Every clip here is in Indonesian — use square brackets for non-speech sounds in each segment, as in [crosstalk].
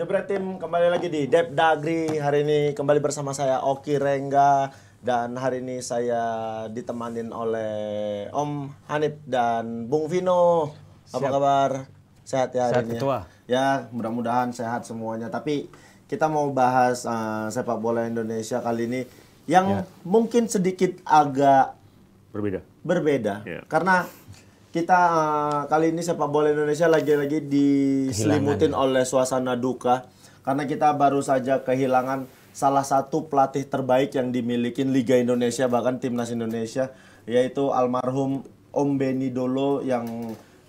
Jebret Tim kembali lagi di Dep Dagri Hari ini kembali bersama saya Oki Rengga Dan hari ini saya ditemanin oleh Om Hanif dan Bung Vino Apa Siap. kabar? Sehat ya hari sehat, ini? Ya? Ketua. Ya mudah-mudahan sehat semuanya Tapi kita mau bahas uh, sepak bola Indonesia kali ini Yang ya. mungkin sedikit agak Berbeda Berbeda ya. Karena kita uh, kali ini sepak bola Indonesia lagi-lagi diselimutin oleh suasana duka karena kita baru saja kehilangan salah satu pelatih terbaik yang dimiliki Liga Indonesia bahkan timnas Indonesia yaitu almarhum Om Beni Dolo yang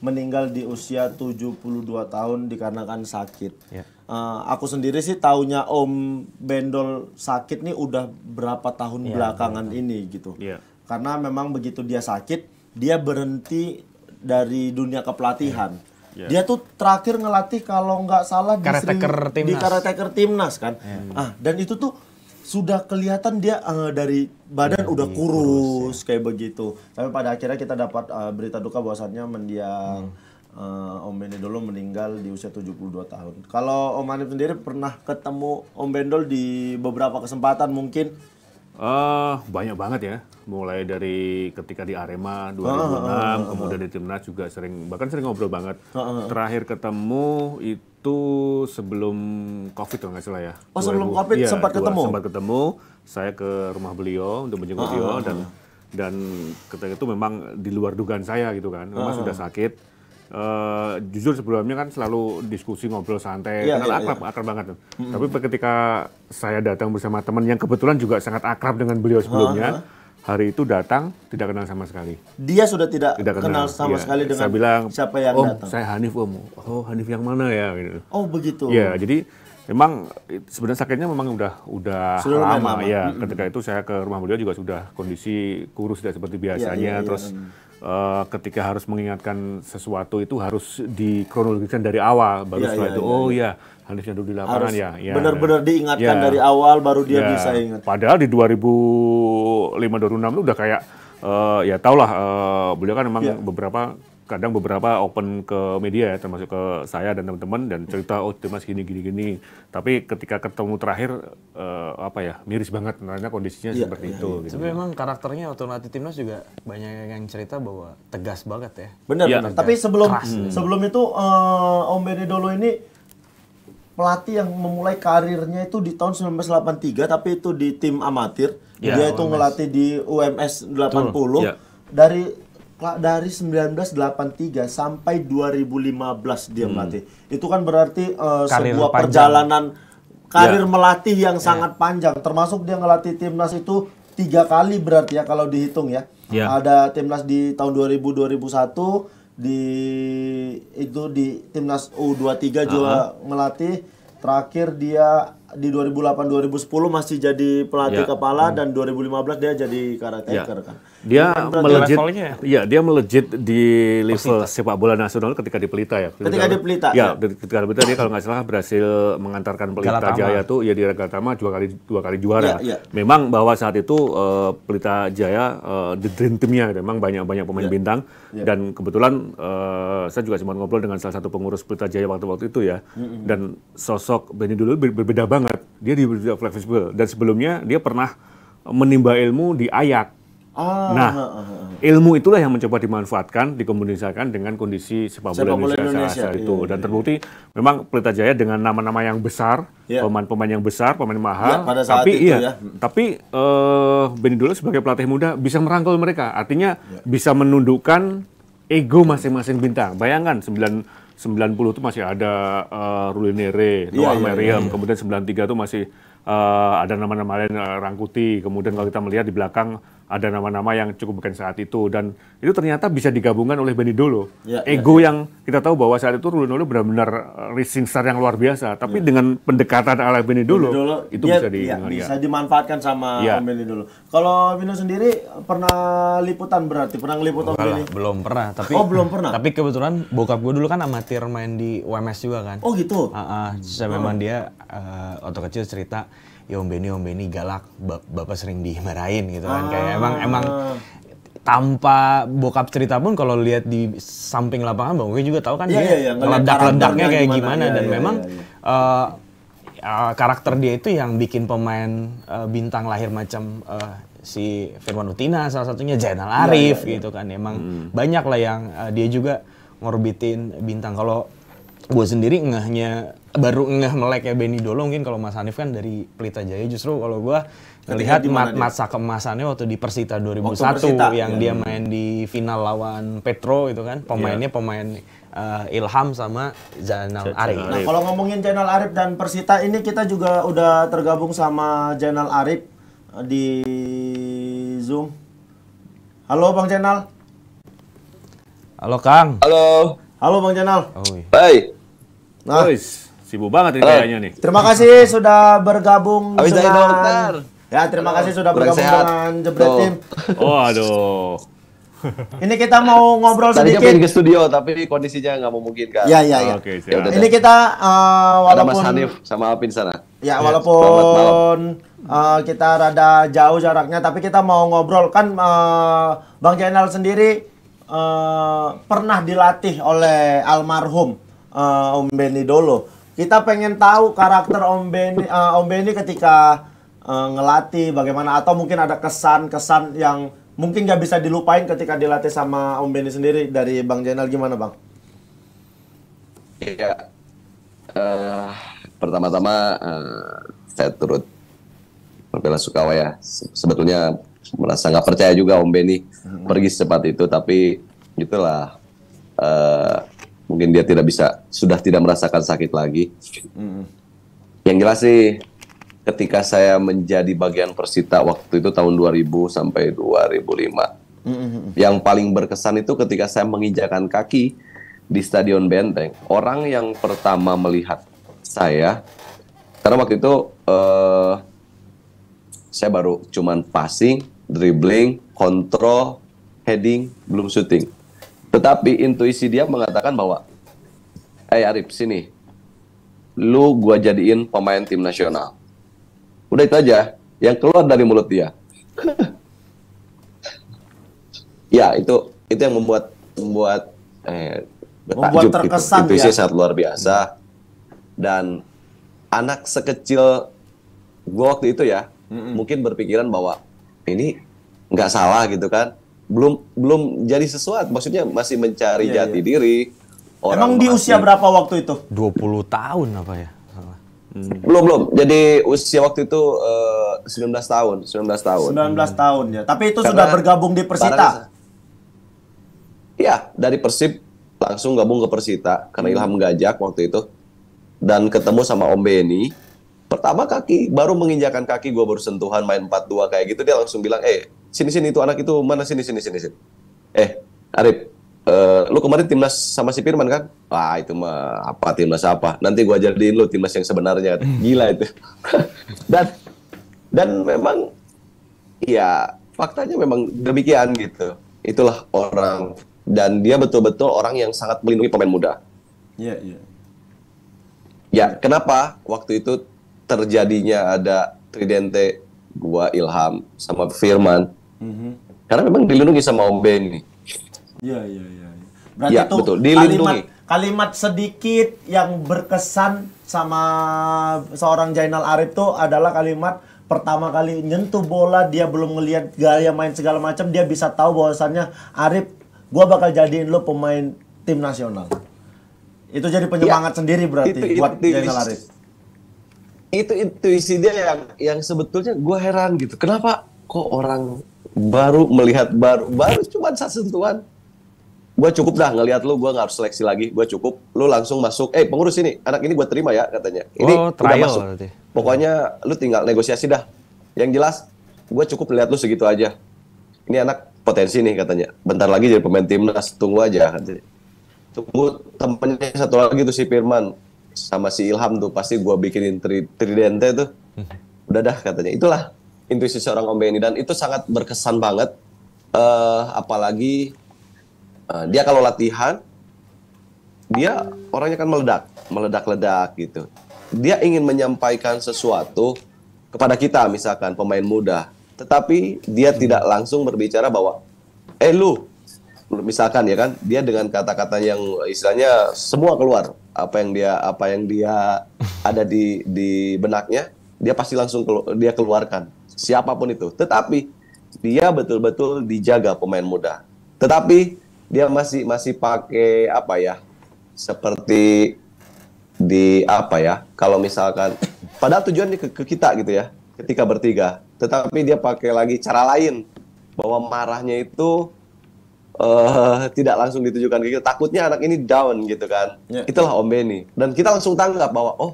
meninggal di usia 72 tahun dikarenakan sakit. Yeah. Ya. Uh, aku sendiri sih taunya Om Bendol sakit nih udah berapa tahun yeah, belakangan yeah. ini gitu. Yeah. Karena memang begitu dia sakit, dia berhenti dari dunia kepelatihan. Yeah. Yeah. Dia tuh terakhir ngelatih kalau nggak salah di karateker timnas. Di karateker timnas kan. Yeah. Ah, dan itu tuh sudah kelihatan dia uh, dari badan yeah, udah iya. kurus, kurus ya. kayak begitu. Tapi pada akhirnya kita dapat uh, berita duka bahwasannya mendiang hmm. Uh, Om Bendol dulu meninggal di usia 72 tahun. Kalau Om Hanif sendiri pernah ketemu Om Bendol di beberapa kesempatan mungkin Uh, banyak banget ya, mulai dari ketika di Arema 2006, ah, ah, ah, kemudian di timnas juga sering, bahkan sering ngobrol banget. Terakhir ketemu itu sebelum COVID kalau nggak salah ya. Oh 2000, sebelum COVID ya, sempat ketemu. Sempat ketemu, saya ke rumah beliau untuk menjenguk beliau dan dan ketika itu memang di luar dugaan saya gitu kan, memang sudah sakit uh, jujur sebelumnya kan selalu diskusi ngobrol santai, yeah, kenal yeah, akrab, yeah. akrab banget. Mm -hmm. Tapi ketika saya datang bersama teman yang kebetulan juga sangat akrab dengan beliau sebelumnya, uh -huh. hari itu datang tidak kenal sama sekali. Dia sudah tidak, tidak kenal, kenal sama ya. sekali dengan saya bilang, siapa yang oh, datang. Saya Hanif om, oh Hanif yang mana ya? Gitu. Oh begitu. Ya jadi memang sebenarnya sakitnya memang udah udah Sudah lama, lama ya. Mm -hmm. Ketika itu saya ke rumah beliau juga sudah kondisi kurus tidak seperti biasanya, Ya, terus iya uh, ketika harus mengingatkan sesuatu itu harus dikronologikan dari awal baru ya, setelah ya, itu ya, oh ya, ya Hanif dulu di lapangan harus ya, ya benar-benar ya. diingatkan ya, dari awal baru dia ya, bisa ingat padahal di 2005 2006 itu udah kayak uh, ya tau lah uh, beliau kan memang ya. beberapa kadang beberapa open ke media ya termasuk ke saya dan teman-teman dan cerita oh Dimas gini gini gini tapi ketika ketemu terakhir uh, apa ya miris banget karena kondisinya ya, seperti ya, itu ya. Gitu. tapi memang karakternya waktu nanti timnas juga banyak yang cerita bahwa tegas banget ya benar ya. benar tapi sebelum Keras, hmm. sebelum itu uh, Om Benedolo ini pelatih yang memulai karirnya itu di tahun 1983 tapi itu di tim amatir ya, dia UMS. itu ngelatih di UMS 80 Betul. ya. dari dari 1983 sampai 2015 dia hmm. melatih. Itu kan berarti uh, sebuah panjang. perjalanan karir ya. melatih yang ya. sangat panjang. Termasuk dia ngelatih timnas itu tiga kali berarti ya kalau dihitung ya. ya. Ada timnas di tahun 2000 2001 di itu di timnas U23 juga uh -huh. melatih terakhir dia di 2008 2010 masih jadi pelatih ya. kepala hmm. dan 2015 dia jadi karateker ya. kan dia kan melejit ya iya, dia melejit di level Persita. sepak bola nasional ketika di Pelita ya ketika kan. di Pelita iya, ya, ya. ketika di Pelita dia kalau nggak salah berhasil mengantarkan Pelita Galatama. Jaya tuh ya di Galatama dua kali dua kali juara ya, ya. memang bahwa saat itu uh, Pelita Jaya uh, the dream teamnya memang banyak banyak pemain ya. bintang ya. dan kebetulan uh, saya juga sempat ngobrol dengan salah satu pengurus Pelita Jaya waktu waktu itu ya mm -hmm. dan sosok Benny dulu ber berbeda banget dia di fleksibel dan sebelumnya dia pernah menimba ilmu di Ayak Ah, nah, ilmu itulah yang mencoba dimanfaatkan, dikombinasikan dengan kondisi sepak bola Indonesia, Indonesia saat itu. Iya, Dan iya, terbukti iya. memang Pelita Jaya dengan nama-nama yang besar, pemain-pemain yang besar, pemain mahal, pada saat tapi itu, iya, ya. tapi uh, Benny Dulu sebagai pelatih muda bisa merangkul mereka. Artinya bisa menundukkan ego masing-masing bintang. Bayangkan 9 90 itu masih ada uh, eh, Ruli Nere, Noah Meriam, kemudian 93 itu masih uh, ada nama-nama lain uh, Rangkuti, kemudian kalau kita melihat di belakang ada nama-nama yang cukup bukan saat itu dan itu ternyata bisa digabungkan oleh Beni Dolo. Ya, ya, Ego ya, yang kita tahu bahwa saat itu Rulino Dolo benar-benar eh, rising star yang luar biasa, tapi ya. dengan pendekatan ala Beni Dolo, itu dia, bisa di ya, bisa dimanfaatkan sama ya. Benny Dolo. Kalau Beni sendiri pernah liputan berarti pernah ngeliput Om Benny? Belum pernah, tapi Oh, belum pernah. Tapi kebetulan bokap gue dulu kan amatir main di WMS juga kan. Oh, gitu. Heeh, uh -uh, memang dia uh, waktu kecil cerita ya Om Beni Om Beni galak bapak sering dimarahin gitu kan ah. kayak emang emang tanpa bokap cerita pun kalau lihat di samping lapangan Bang Oki juga tahu kan yeah, dia yeah, yeah. ledaknya kayak gimana, gimana. Yeah, dan yeah, iya, memang yeah, iya, iya. yeah. Uh, Uh, karakter dia itu yang bikin pemain uh, bintang lahir macam uh, si Firman Utina salah satunya Zainal Arif yeah, yeah, yeah. gitu kan emang hmm. banyak lah yang uh, dia juga ngorbitin bintang kalau gue sendiri ngehnya baru ngeh melek ya Benny Dolo mungkin kalau Mas Hanif kan dari Pelita Jaya justru kalau gua melihat mat masa kemasannya waktu di Persita 2001 Persita, yang ya. dia main di final lawan Petro itu kan pemainnya yeah. pemain uh, Ilham sama Zainal Arif. Nah, kalau ngomongin Zainal Arif dan Persita ini kita juga udah tergabung sama Zainal Arif eh, di Zoom. Halo Bang Zainal. Halo Kang. Halo. Halo Bang Zainal. Oh, iya. Hai. Nah, Sibuk banget ini kayaknya nih. Terima kasih sudah bergabung Abis dengan... dokter. Ya, terima Halo, kasih sudah bergabung sehat. dengan Jebret Tim. Oh, aduh. Ini kita mau ngobrol Tadinya sedikit. Tadinya ke studio tapi kondisinya nggak memungkinkan. Iya, ya ya. ya, ya Ini kita uh, eh, walaupun ada Mas Hanif sama Alvin sana. Ya, ya walaupun uh, kita rada jauh jaraknya tapi kita mau ngobrol kan uh, Bang Jainal sendiri uh, pernah dilatih oleh almarhum uh, Om Benny Dolo kita pengen tahu karakter Om Beni uh, eh, Om Beni ketika uh, ngelatih bagaimana atau mungkin ada kesan-kesan yang mungkin nggak bisa dilupain ketika dilatih sama Om Beni sendiri dari Bang Jenal gimana Bang? Iya. Uh, pertama-tama uh, saya turut berbela sukawa ya. Sebetulnya merasa nggak percaya juga Om Beni hmm. pergi secepat itu, tapi itulah uh, mungkin dia tidak bisa sudah tidak merasakan sakit lagi. Hmm. Yang jelas sih ketika saya menjadi bagian Persita waktu itu tahun 2000 sampai 2005. Hmm. Yang paling berkesan itu ketika saya menginjakan kaki di Stadion Benteng, orang yang pertama melihat saya karena waktu itu uh, saya baru cuman passing, dribbling, kontrol, heading, belum shooting tetapi intuisi dia mengatakan bahwa, eh hey Arif sini, lu gua jadiin pemain tim nasional. Udah itu aja, yang keluar dari mulut dia. [laughs] ya itu itu yang membuat membuat eh, membuat gitu. terkesan gitu. intuisi ya. sangat luar biasa dan anak sekecil gue waktu itu ya mm -mm. mungkin berpikiran bahwa ini nggak salah gitu kan belum belum jadi sesuatu maksudnya masih mencari iya, jati iya. diri orang emang di usia berapa waktu itu 20 tahun apa ya Hmm. Belum belum. Jadi usia waktu itu uh, eh, 19 tahun, 19 tahun. 19 hmm. tahun ya. Tapi itu Karena sudah bergabung di Persita. Iya, dari Persib langsung gabung ke Persita karena hmm. Ilham gajak waktu itu dan ketemu sama Om Beni. Pertama kaki baru menginjakan kaki gue baru sentuhan main 4-2 kayak gitu dia langsung bilang, "Eh, sini sini itu anak itu mana sini sini sini sini. Eh, Arif, uh, lu kemarin timnas sama si Firman kan? Wah itu mah apa timnas apa? Nanti gua jadiin lu timnas yang sebenarnya. Gila itu. [laughs] dan dan memang ya faktanya memang demikian gitu. Itulah orang dan dia betul-betul orang yang sangat melindungi pemain muda. Iya, yeah, iya. Yeah. Ya, kenapa waktu itu terjadinya ada Tridente, gua Ilham sama Firman hmm Karena memang dilindungi sama Om Ben ini. Iya, iya, iya. iya. Berarti ya, itu betul. Dilindungi. Kalimat, kalimat sedikit yang berkesan sama seorang Jainal Arif tuh adalah kalimat pertama kali nyentuh bola dia belum ngelihat gaya main segala macam dia bisa tahu bahwasannya Arif gua bakal jadiin lo pemain tim nasional. Itu jadi penyemangat ya, sendiri berarti itu, buat itu, Jainal Arif. Itu intuisi dia yang yang sebetulnya gue heran gitu. Kenapa kok orang baru melihat baru baru cuma satu sentuhan gue cukup dah ngelihat lu gue nggak harus seleksi lagi gue cukup lu langsung masuk eh pengurus ini anak ini gue terima ya katanya ini oh, trial udah masuk berarti. pokoknya lu tinggal negosiasi dah yang jelas gue cukup lihat lu segitu aja ini anak potensi nih katanya bentar lagi jadi pemain timnas tunggu aja katanya tunggu temennya satu lagi tuh si Firman sama si Ilham tuh pasti gue bikinin tri tridente tuh hmm. udah dah katanya itulah intuisi seorang Om Benny dan itu sangat berkesan banget uh, apalagi uh, dia kalau latihan dia orangnya kan meledak meledak-ledak gitu dia ingin menyampaikan sesuatu kepada kita misalkan pemain muda tetapi dia tidak langsung berbicara bahwa eh lu misalkan ya kan dia dengan kata-kata yang istilahnya semua keluar apa yang dia apa yang dia ada di di benaknya dia pasti langsung kelu, dia keluarkan siapapun itu. Tetapi dia betul-betul dijaga pemain muda. Tetapi dia masih masih pakai apa ya? Seperti di apa ya? Kalau misalkan pada tujuan ke, ke kita gitu ya, ketika bertiga. Tetapi dia pakai lagi cara lain bahwa marahnya itu uh, tidak langsung ditujukan ke kita. Takutnya anak ini down gitu kan. Yeah. Ya. Itulah Om Beni. Dan kita langsung tanggap bahwa oh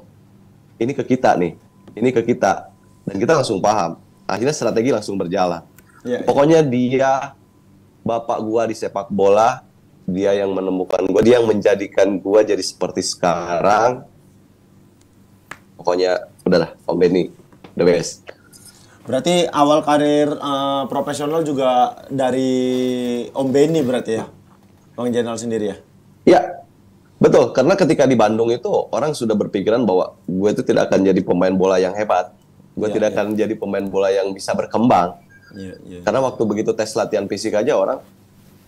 ini ke kita nih, ini ke kita. Dan kita langsung paham akhirnya strategi langsung berjalan. Yeah, iya. Pokoknya dia bapak gua di sepak bola, dia yang menemukan gua, dia yang menjadikan gua jadi seperti sekarang. Pokoknya udahlah, Om Benny the best. Berarti awal karir uh, profesional juga dari Om Benny berarti ya? Bang Jenal sendiri ya? Iya. Betul, karena ketika di Bandung itu orang sudah berpikiran bahwa gue itu tidak akan jadi pemain bola yang hebat gue yeah, tidak yeah. akan jadi pemain bola yang bisa berkembang yeah, yeah. Iya. karena waktu begitu tes latihan fisik aja orang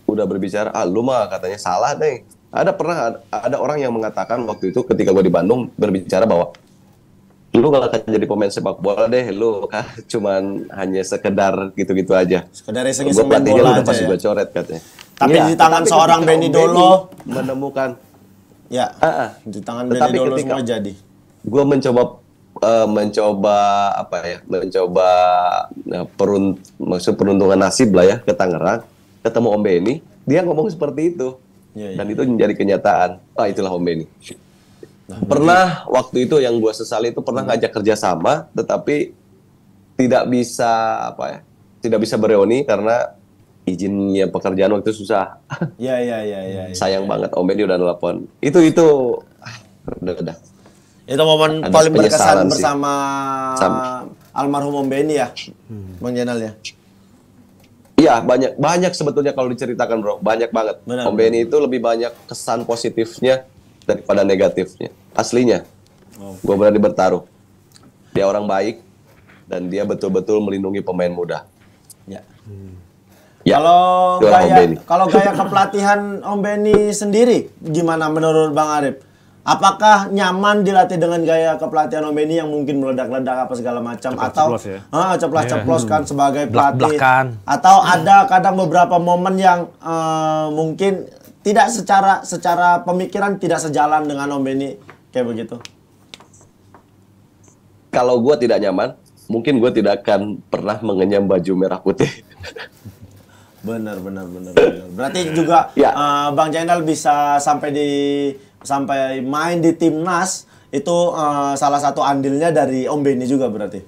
udah berbicara ah lu mah katanya salah deh ada pernah ada, ada orang yang mengatakan waktu itu ketika gue di Bandung berbicara bahwa lu gak akan jadi pemain sepak bola deh lu kah [laughs] cuman hanya sekedar gitu-gitu aja sekedar iseng gue pelatihnya udah pasti ya? gue coret katanya tapi ya, di tangan seorang Benny Dolo menemukan ya uh -uh. di tangan Benny Dolo semua jadi gue mencoba uh, mencoba apa ya mencoba uh, perun maksud peruntungan nasib lah ya ke Tangerang ketemu Om Beni dia ngomong seperti itu ya, ya. dan itu menjadi kenyataan ah itulah Om Beni nah, pernah ya. waktu itu yang gue sesali itu pernah hmm. ngajak kerjasama tetapi tidak bisa apa ya tidak bisa bereuni karena izinnya pekerjaan waktu itu susah. ya ya ya iya. Ya, Sayang ya. banget Om Beni udah nelpon. Itu itu ah, udah udah itu momen Ada paling berkesan sih. bersama Sam. almarhum Om Benny ya, hmm. Bang Jenal ya. Iya banyak banyak sebetulnya kalau diceritakan bro banyak banget. Benar, Om Benny itu lebih banyak kesan positifnya daripada negatifnya aslinya. Oh. Gue berani bertaruh dia orang baik dan dia betul-betul melindungi pemain muda. Ya. Hmm. Ya, kalau gaya kalau gaya kepelatihan Om Beni sendiri gimana menurut Bang Arif? Apakah nyaman dilatih dengan gaya kepelatihan Omeni yang mungkin meledak-ledak apa segala macam atau ceplos ya? uh, ah, ceplos-ceplos iya. kan hmm. sebagai pelatih Blak atau ada kadang beberapa momen yang uh, mungkin tidak secara secara pemikiran tidak sejalan dengan Omeni kayak begitu. Kalau gue tidak nyaman, mungkin gue tidak akan pernah mengenyam baju merah putih. benar, benar, benar, Berarti juga ya. uh, Bang Jendal bisa sampai di sampai main di timnas itu uh, salah satu andilnya dari Om Beni juga berarti.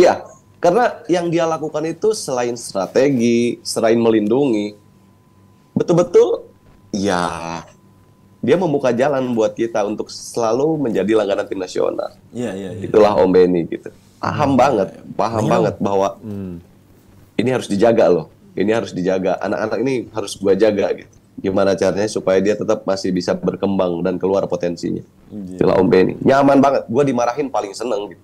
Iya, karena yang dia lakukan itu selain strategi, selain melindungi, betul-betul ya dia membuka jalan buat kita untuk selalu menjadi langganan tim nasional. Iya, iya, iya. Itulah Om Beni gitu. Paham ya, banget, iya, iya. paham ya. banget bahwa hmm. ini harus dijaga loh. Ini harus dijaga. Anak-anak ini harus gua jaga gitu gimana caranya supaya dia tetap masih bisa berkembang dan keluar potensinya. Yeah. Itulah Om Benny. Nyaman banget. Gue dimarahin paling seneng gitu.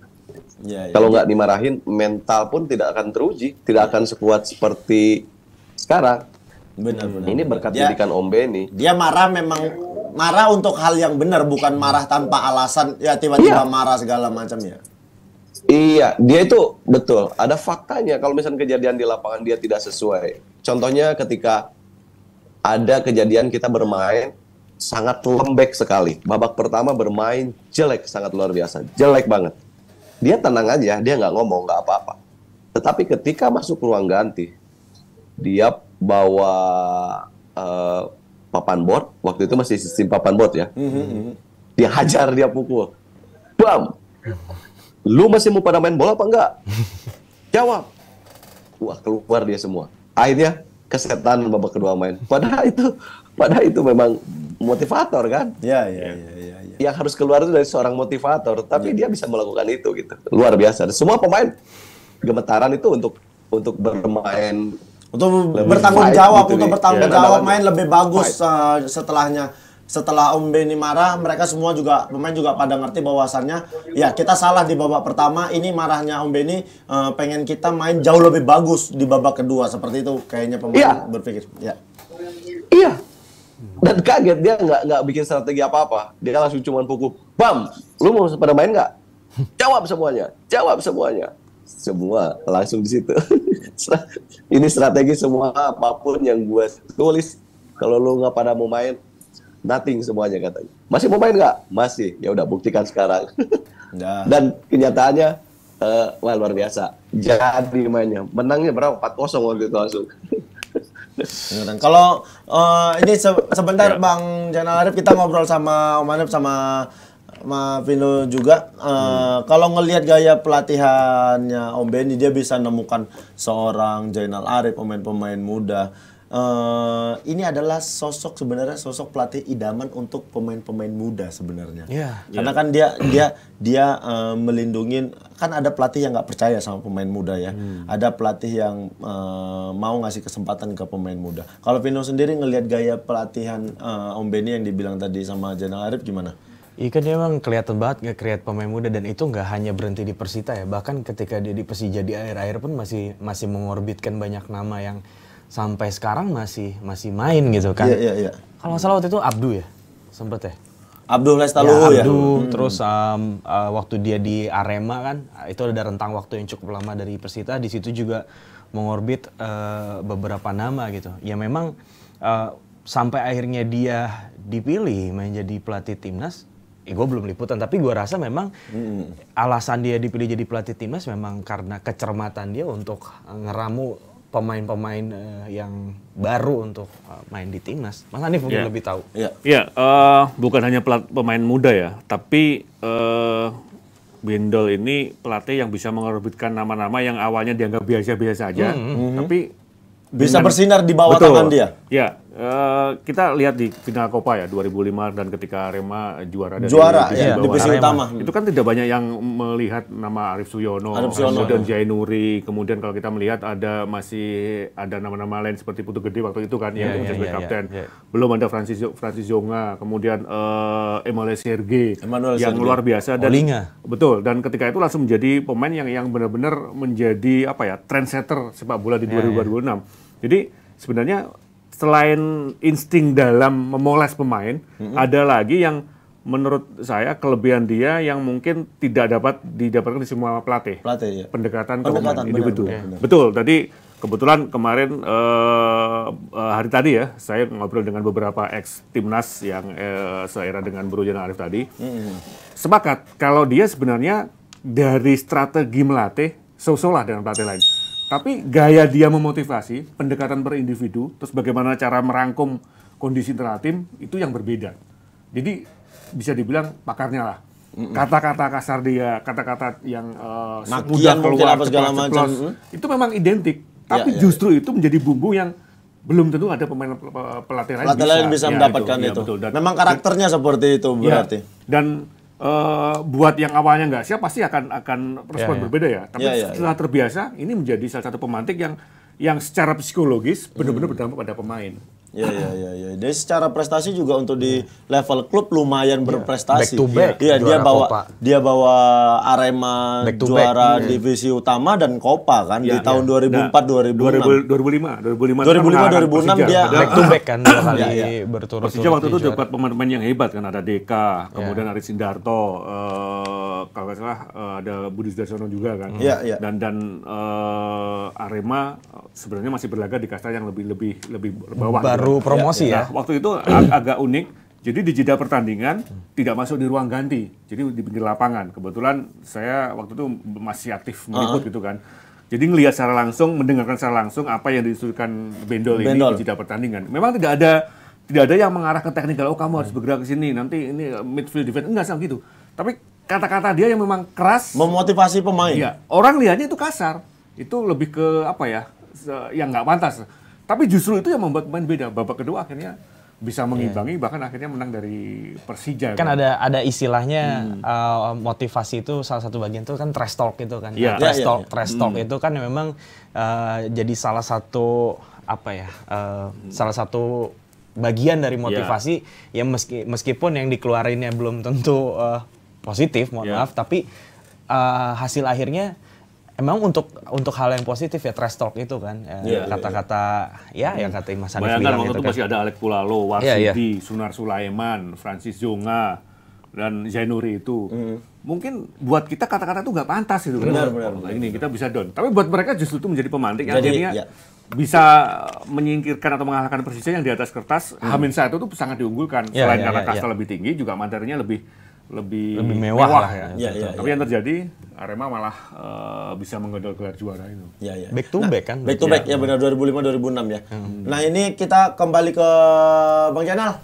yeah, iya. Kalau nggak dimarahin, mental pun tidak akan teruji, tidak yeah. akan sekuat seperti sekarang. Benar, benar. Ini berkat dia, didikan Om Benny. Dia marah memang marah untuk hal yang benar, bukan marah tanpa alasan. Ya tiba-tiba yeah. marah segala macam ya. Iya, dia itu betul. Ada faktanya kalau misalnya kejadian di lapangan dia tidak sesuai. Contohnya ketika ada kejadian kita bermain sangat lembek sekali. Babak pertama bermain jelek, sangat luar biasa, jelek banget. Dia tenang aja, dia nggak ngomong, nggak apa-apa. Tetapi ketika masuk ruang ganti, dia bawa uh, papan board. Waktu itu masih sistem papan board ya. Mhm, mhm. Dia hajar, dia pukul. Bam! Lu masih mau pada main bola apa enggak? [laughs] Jawab. Wah, keluar dia semua. Akhirnya kesetan babak kedua main. Padahal itu padahal itu memang motivator kan? Ya, ya, ya, ya, ya. Yang harus keluar itu dari seorang motivator, tapi ya. dia bisa melakukan itu gitu. Luar biasa. Semua pemain gemetaran itu untuk untuk bermain untuk bertanggung jawab, gitu untuk ya. bertanggung ya. jawab main lebih bagus uh, setelahnya setelah Om Beni marah mereka semua juga pemain juga pada ngerti bahwasannya ya kita salah di babak pertama ini marahnya Om Beni uh, eh, pengen kita main jauh lebih bagus di babak kedua seperti itu kayaknya pemain ya. berpikir ya iya dan kaget dia nggak nggak bikin strategi apa apa dia langsung cuma pukul bam lu mau pada main nggak [laughs] jawab semuanya jawab semuanya semua langsung di situ [laughs] ini strategi semua apapun yang gue tulis kalau lu nggak pada mau main nothing semuanya katanya. Masih mau main nggak? Masih. Ya udah buktikan sekarang. Nah. [laughs] Dan kenyataannya uh, wah luar biasa. Jadi mainnya. Menangnya berapa? 4-0 waktu itu langsung. Iya, kalau uh, ini se sebentar ya. Bang Jana Arif kita ngobrol sama Om Arif sama Ma Vino juga. Uh, hmm. Kalau ngelihat gaya pelatihannya Om Beni dia bisa nemukan seorang Jainal Arif, pemain-pemain muda uh, ini adalah sosok sebenarnya sosok pelatih idaman untuk pemain-pemain muda sebenarnya. Yeah. Karena yeah. kan dia dia dia uh, melindungi kan ada pelatih yang nggak percaya sama pemain muda ya. Hmm. Ada pelatih yang uh, mau ngasih kesempatan ke pemain muda. Kalau Vino sendiri ngelihat gaya pelatihan uh, Om Beni yang dibilang tadi sama Jenderal Arif gimana? Iya kan dia emang kelihatan banget nggak kreat pemain muda dan itu nggak hanya berhenti di Persita ya bahkan ketika dia di Persija di akhir-akhir pun masih masih mengorbitkan banyak nama yang sampai sekarang masih masih main gitu kan. Iya, iya, iya. Kalau salah waktu itu Abdu ya? Sempet ya? Abdul Lestaluhu ya. Abdu, ya? terus hmm. um, uh, waktu dia di Arema kan, uh, itu ada rentang waktu yang cukup lama dari Persita, di situ juga mengorbit uh, beberapa nama gitu. Ya memang uh, sampai akhirnya dia dipilih menjadi pelatih timnas, eh, ya gue belum liputan, tapi gue rasa memang hmm. alasan dia dipilih jadi pelatih timnas memang karena kecermatan dia untuk ngeramu pemain-pemain uh, yang baru untuk uh, main di timnas. Mas Hanif mungkin yeah. lebih tahu. Iya, yeah. Ya, yeah, uh, bukan hanya pelat, pemain muda ya, tapi uh, Bindol ini pelatih yang bisa mengorbitkan nama-nama yang awalnya dianggap biasa-biasa aja, mm -hmm. tapi hmm. bisa bersinar di bawah betul, tangan dia. Ya, Eh, kita lihat di final Copa ya 2005 dan ketika Arema juara dari juara divisi, ya, bawah divisi utama itu kan tidak banyak yang melihat nama Arif Suyono, Arif Suyono kemudian iya. Jai Nuri kemudian kalau kita melihat ada masih ada nama-nama lain seperti Putu Gede waktu itu kan yeah, yang yeah, iya, yeah, iya, kapten yeah, yeah. belum ada Francis Francis Jonga kemudian uh, Emmanuel Serge yang Serge. luar biasa dan Olinga. betul dan ketika itu langsung menjadi pemain yang yang benar-benar menjadi apa ya trendsetter sepak bola di yeah, 2026 yeah. jadi sebenarnya selain insting dalam memoles pemain, mm-hmm. ada lagi yang menurut saya kelebihan dia yang mungkin tidak dapat didapatkan di semua pelatih. Pelatih ya. Pendekatan, Pendekatan ke individu. betul. Betul. Tadi kebetulan kemarin uh, uh, hari tadi ya saya ngobrol dengan beberapa ex timnas yang uh, eh, seera dengan Bro Jana Arif tadi. Mm-hmm. Sepakat kalau dia sebenarnya dari strategi melatih so-so lah dengan pelatih lain tapi gaya dia memotivasi, pendekatan per individu, terus bagaimana cara merangkum kondisi teratim itu yang berbeda. Jadi bisa dibilang pakarnya lah. Kata-kata kasar dia, kata-kata yang uh, eh, mudah keluar, segala macam. itu memang identik. Ya, Tapi ya, ya. justru itu menjadi bumbu yang belum tentu ada pemain eh, pelatih lain bisa, bisa ya, mendapatkan ya, itu. itu. Ya, Dan, Memang karakternya seperti itu ya, berarti. Ya, dan Eh, buat yang awalnya nggak siap pasti akan akan respon yeah, ya. berbeda ya. Tapi yeah, yeah, setelah yeah. terbiasa, ini menjadi salah satu pemantik yang yang secara psikologis benar-benar hmm. berdampak pada pemain. Ya ya ya ya. Dia secara prestasi juga untuk di level klub lumayan iya. berprestasi. Back to back. Iya, dia bawa Copa. dia bawa Arema back to juara back. Iya. divisi utama dan Copa kan ya, di ya. tahun 2004 iya. nah, 2006. 2005 2005 2005 2006 dia back to back kan dua kali ya, ya. berturut-turut. Persija waktu itu dapat pemain-pemain yang hebat kan ada Deka, kemudian ya. Aris Indarto, uh, eh, Eh, kalau nggak salah uh, ada Budi Sudarsono juga kan. Iya, yeah, Dan dan uh, Arema sebenarnya masih berlaga di kasta yang lebih lebih lebih bawah. Gitu. Baru juga. promosi iya, ya. ya. Nah, waktu itu ag agak unik. Jadi di jeda pertandingan tidak masuk di ruang ganti. Jadi di pinggir lapangan. Kebetulan saya waktu itu masih aktif meliput uh ah. -huh. gitu kan. Jadi ngelihat secara langsung, mendengarkan secara langsung apa yang disuruhkan Bendol, Bendol. ini di jeda pertandingan. Memang tidak ada tidak ada yang mengarah ke teknikal. Oh kamu harus bergerak ke sini. Nanti ini midfield defense enggak sama gitu. Tapi kata-kata dia yang memang keras memotivasi pemain. Iya, orang lihatnya itu kasar. Itu lebih ke apa ya? yang nggak pantas. Tapi justru itu yang membuat pemain beda. Babak kedua akhirnya bisa mengimbangi yeah. bahkan akhirnya menang dari Persija kan, kan? ada ada istilahnya hmm. uh, motivasi itu salah satu bagian itu kan trash talk itu kan yeah. Nah, trash yeah, iya, talk yeah, trash talk hmm. itu kan memang uh, jadi salah satu apa ya uh, hmm. salah satu bagian dari motivasi yeah. ya meski meskipun yang dikeluarinnya belum tentu uh, positif mohon yeah. maaf tapi uh, hasil akhirnya emang untuk untuk hal yang positif ya trash talk itu kan ya, iya, iya, iya. kata-kata yeah, yeah. ya yang hmm. kata Mas Arif Bayangkan bilang waktu gitu itu kan. masih ada Alek Pulalo, Warsidi, Sunar Sulaiman, Francis Junga dan Zainuri itu. Mm. Mungkin buat kita kata-kata itu nggak pantas itu. Benar, benar, benar, Ini kita bisa down. Tapi buat mereka justru itu menjadi pemantik Jadi, akhirnya ya. bisa menyingkirkan atau mengalahkan persisnya yang di atas kertas. Mm. Hamin satu itu sangat diunggulkan. Ya, Selain karena kasta lebih tinggi juga materinya lebih lebih, lebih mewah, mewah lah ya. ya, ya Tapi ya. yang terjadi Arema malah uh, bisa menggodok gelar juara itu. Ya, ya. Back to nah, back kan. Back to back ya, ya benar 2005 2006 ya. Hmm. Nah, ini kita kembali ke Bang Janal.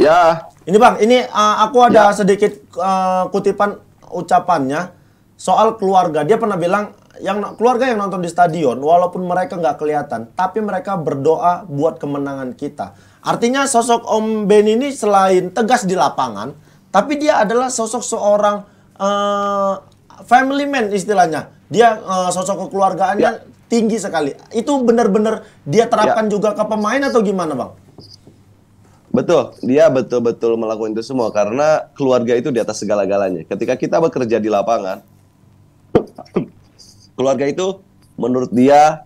Ya. Ini Bang, ini uh, aku ada ya. sedikit uh, kutipan ucapannya soal keluarga. Dia pernah bilang yang keluarga yang nonton di stadion walaupun mereka nggak kelihatan, tapi mereka berdoa buat kemenangan kita Artinya sosok Om Ben ini selain tegas di lapangan, tapi dia adalah sosok seorang uh, family man istilahnya. Dia uh, sosok kekeluargaannya ya. tinggi sekali. Itu benar-benar dia terapkan ya. juga ke pemain atau gimana, Bang? Betul, dia betul-betul melakukan itu semua karena keluarga itu di atas segala-galanya. Ketika kita bekerja di lapangan, [clears throat] keluarga itu menurut dia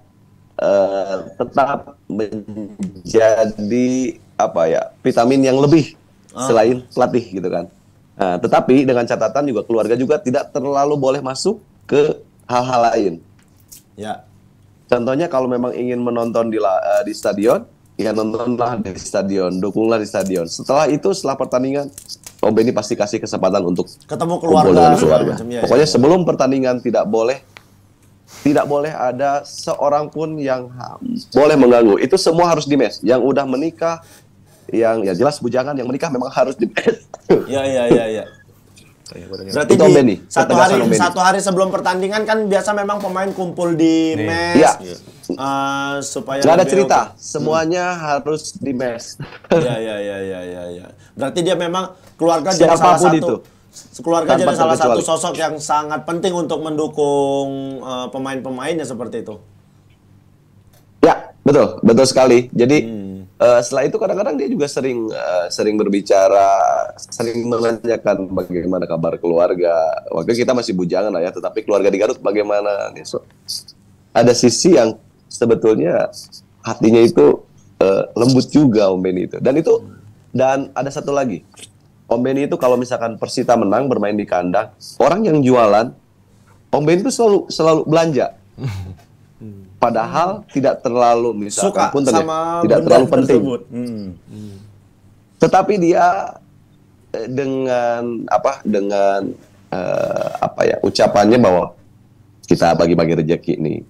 Eh, tetap menjadi apa ya vitamin yang lebih ah. selain pelatih gitu kan. Uh, tetapi dengan catatan juga keluarga juga tidak terlalu boleh masuk ke hal-hal lain. Ya. Contohnya kalau memang ingin menonton di uh, di stadion, ya nontonlah di stadion, dukunglah di stadion. Setelah itu setelah pertandingan, Om Beni pasti kasih kesempatan untuk ketemu keluarga, keluarga. Ya, ya, Pokoknya ya, ya. sebelum pertandingan tidak boleh tidak boleh ada seorang pun yang hmm. boleh mengganggu. Itu semua harus di mes. Yang udah menikah, yang ya jelas bujangan, yang menikah memang harus di mes. [laughs] Iya iya iya. Ya. Berarti di, Benny, satu hari Benny. satu hari sebelum pertandingan kan biasa memang pemain kumpul di Nih. mes. Iya. Uh, supaya Gak ada cerita, oke. semuanya hmm. harus di mes. Iya iya iya iya iya. Ya. Berarti dia memang keluarga [laughs] jadi salah satu. Itu sekeluarga jadi salah satu sosok yang sangat penting untuk mendukung uh, pemain-pemainnya seperti itu. Ya, betul, betul sekali. Jadi hmm. uh, setelah itu kadang-kadang dia juga sering uh, sering berbicara, sering menanyakan bagaimana kabar keluarga. Waktu kita masih bujangan lah ya, tetapi keluarga di Garut bagaimana? So, ada sisi yang sebetulnya hatinya itu uh, lembut juga Om Beni itu. Dan itu dan ada satu lagi Om Benny itu kalau misalkan Persita menang bermain di kandang, orang yang jualan, Om Benny itu selalu selalu belanja. [laughs] Padahal tidak terlalu misalkan Suka pun sama tidak terlalu penting. Hmm. hmm. Tetapi dia eh, dengan apa dengan uh, apa ya ucapannya bahwa kita bagi-bagi rejeki nih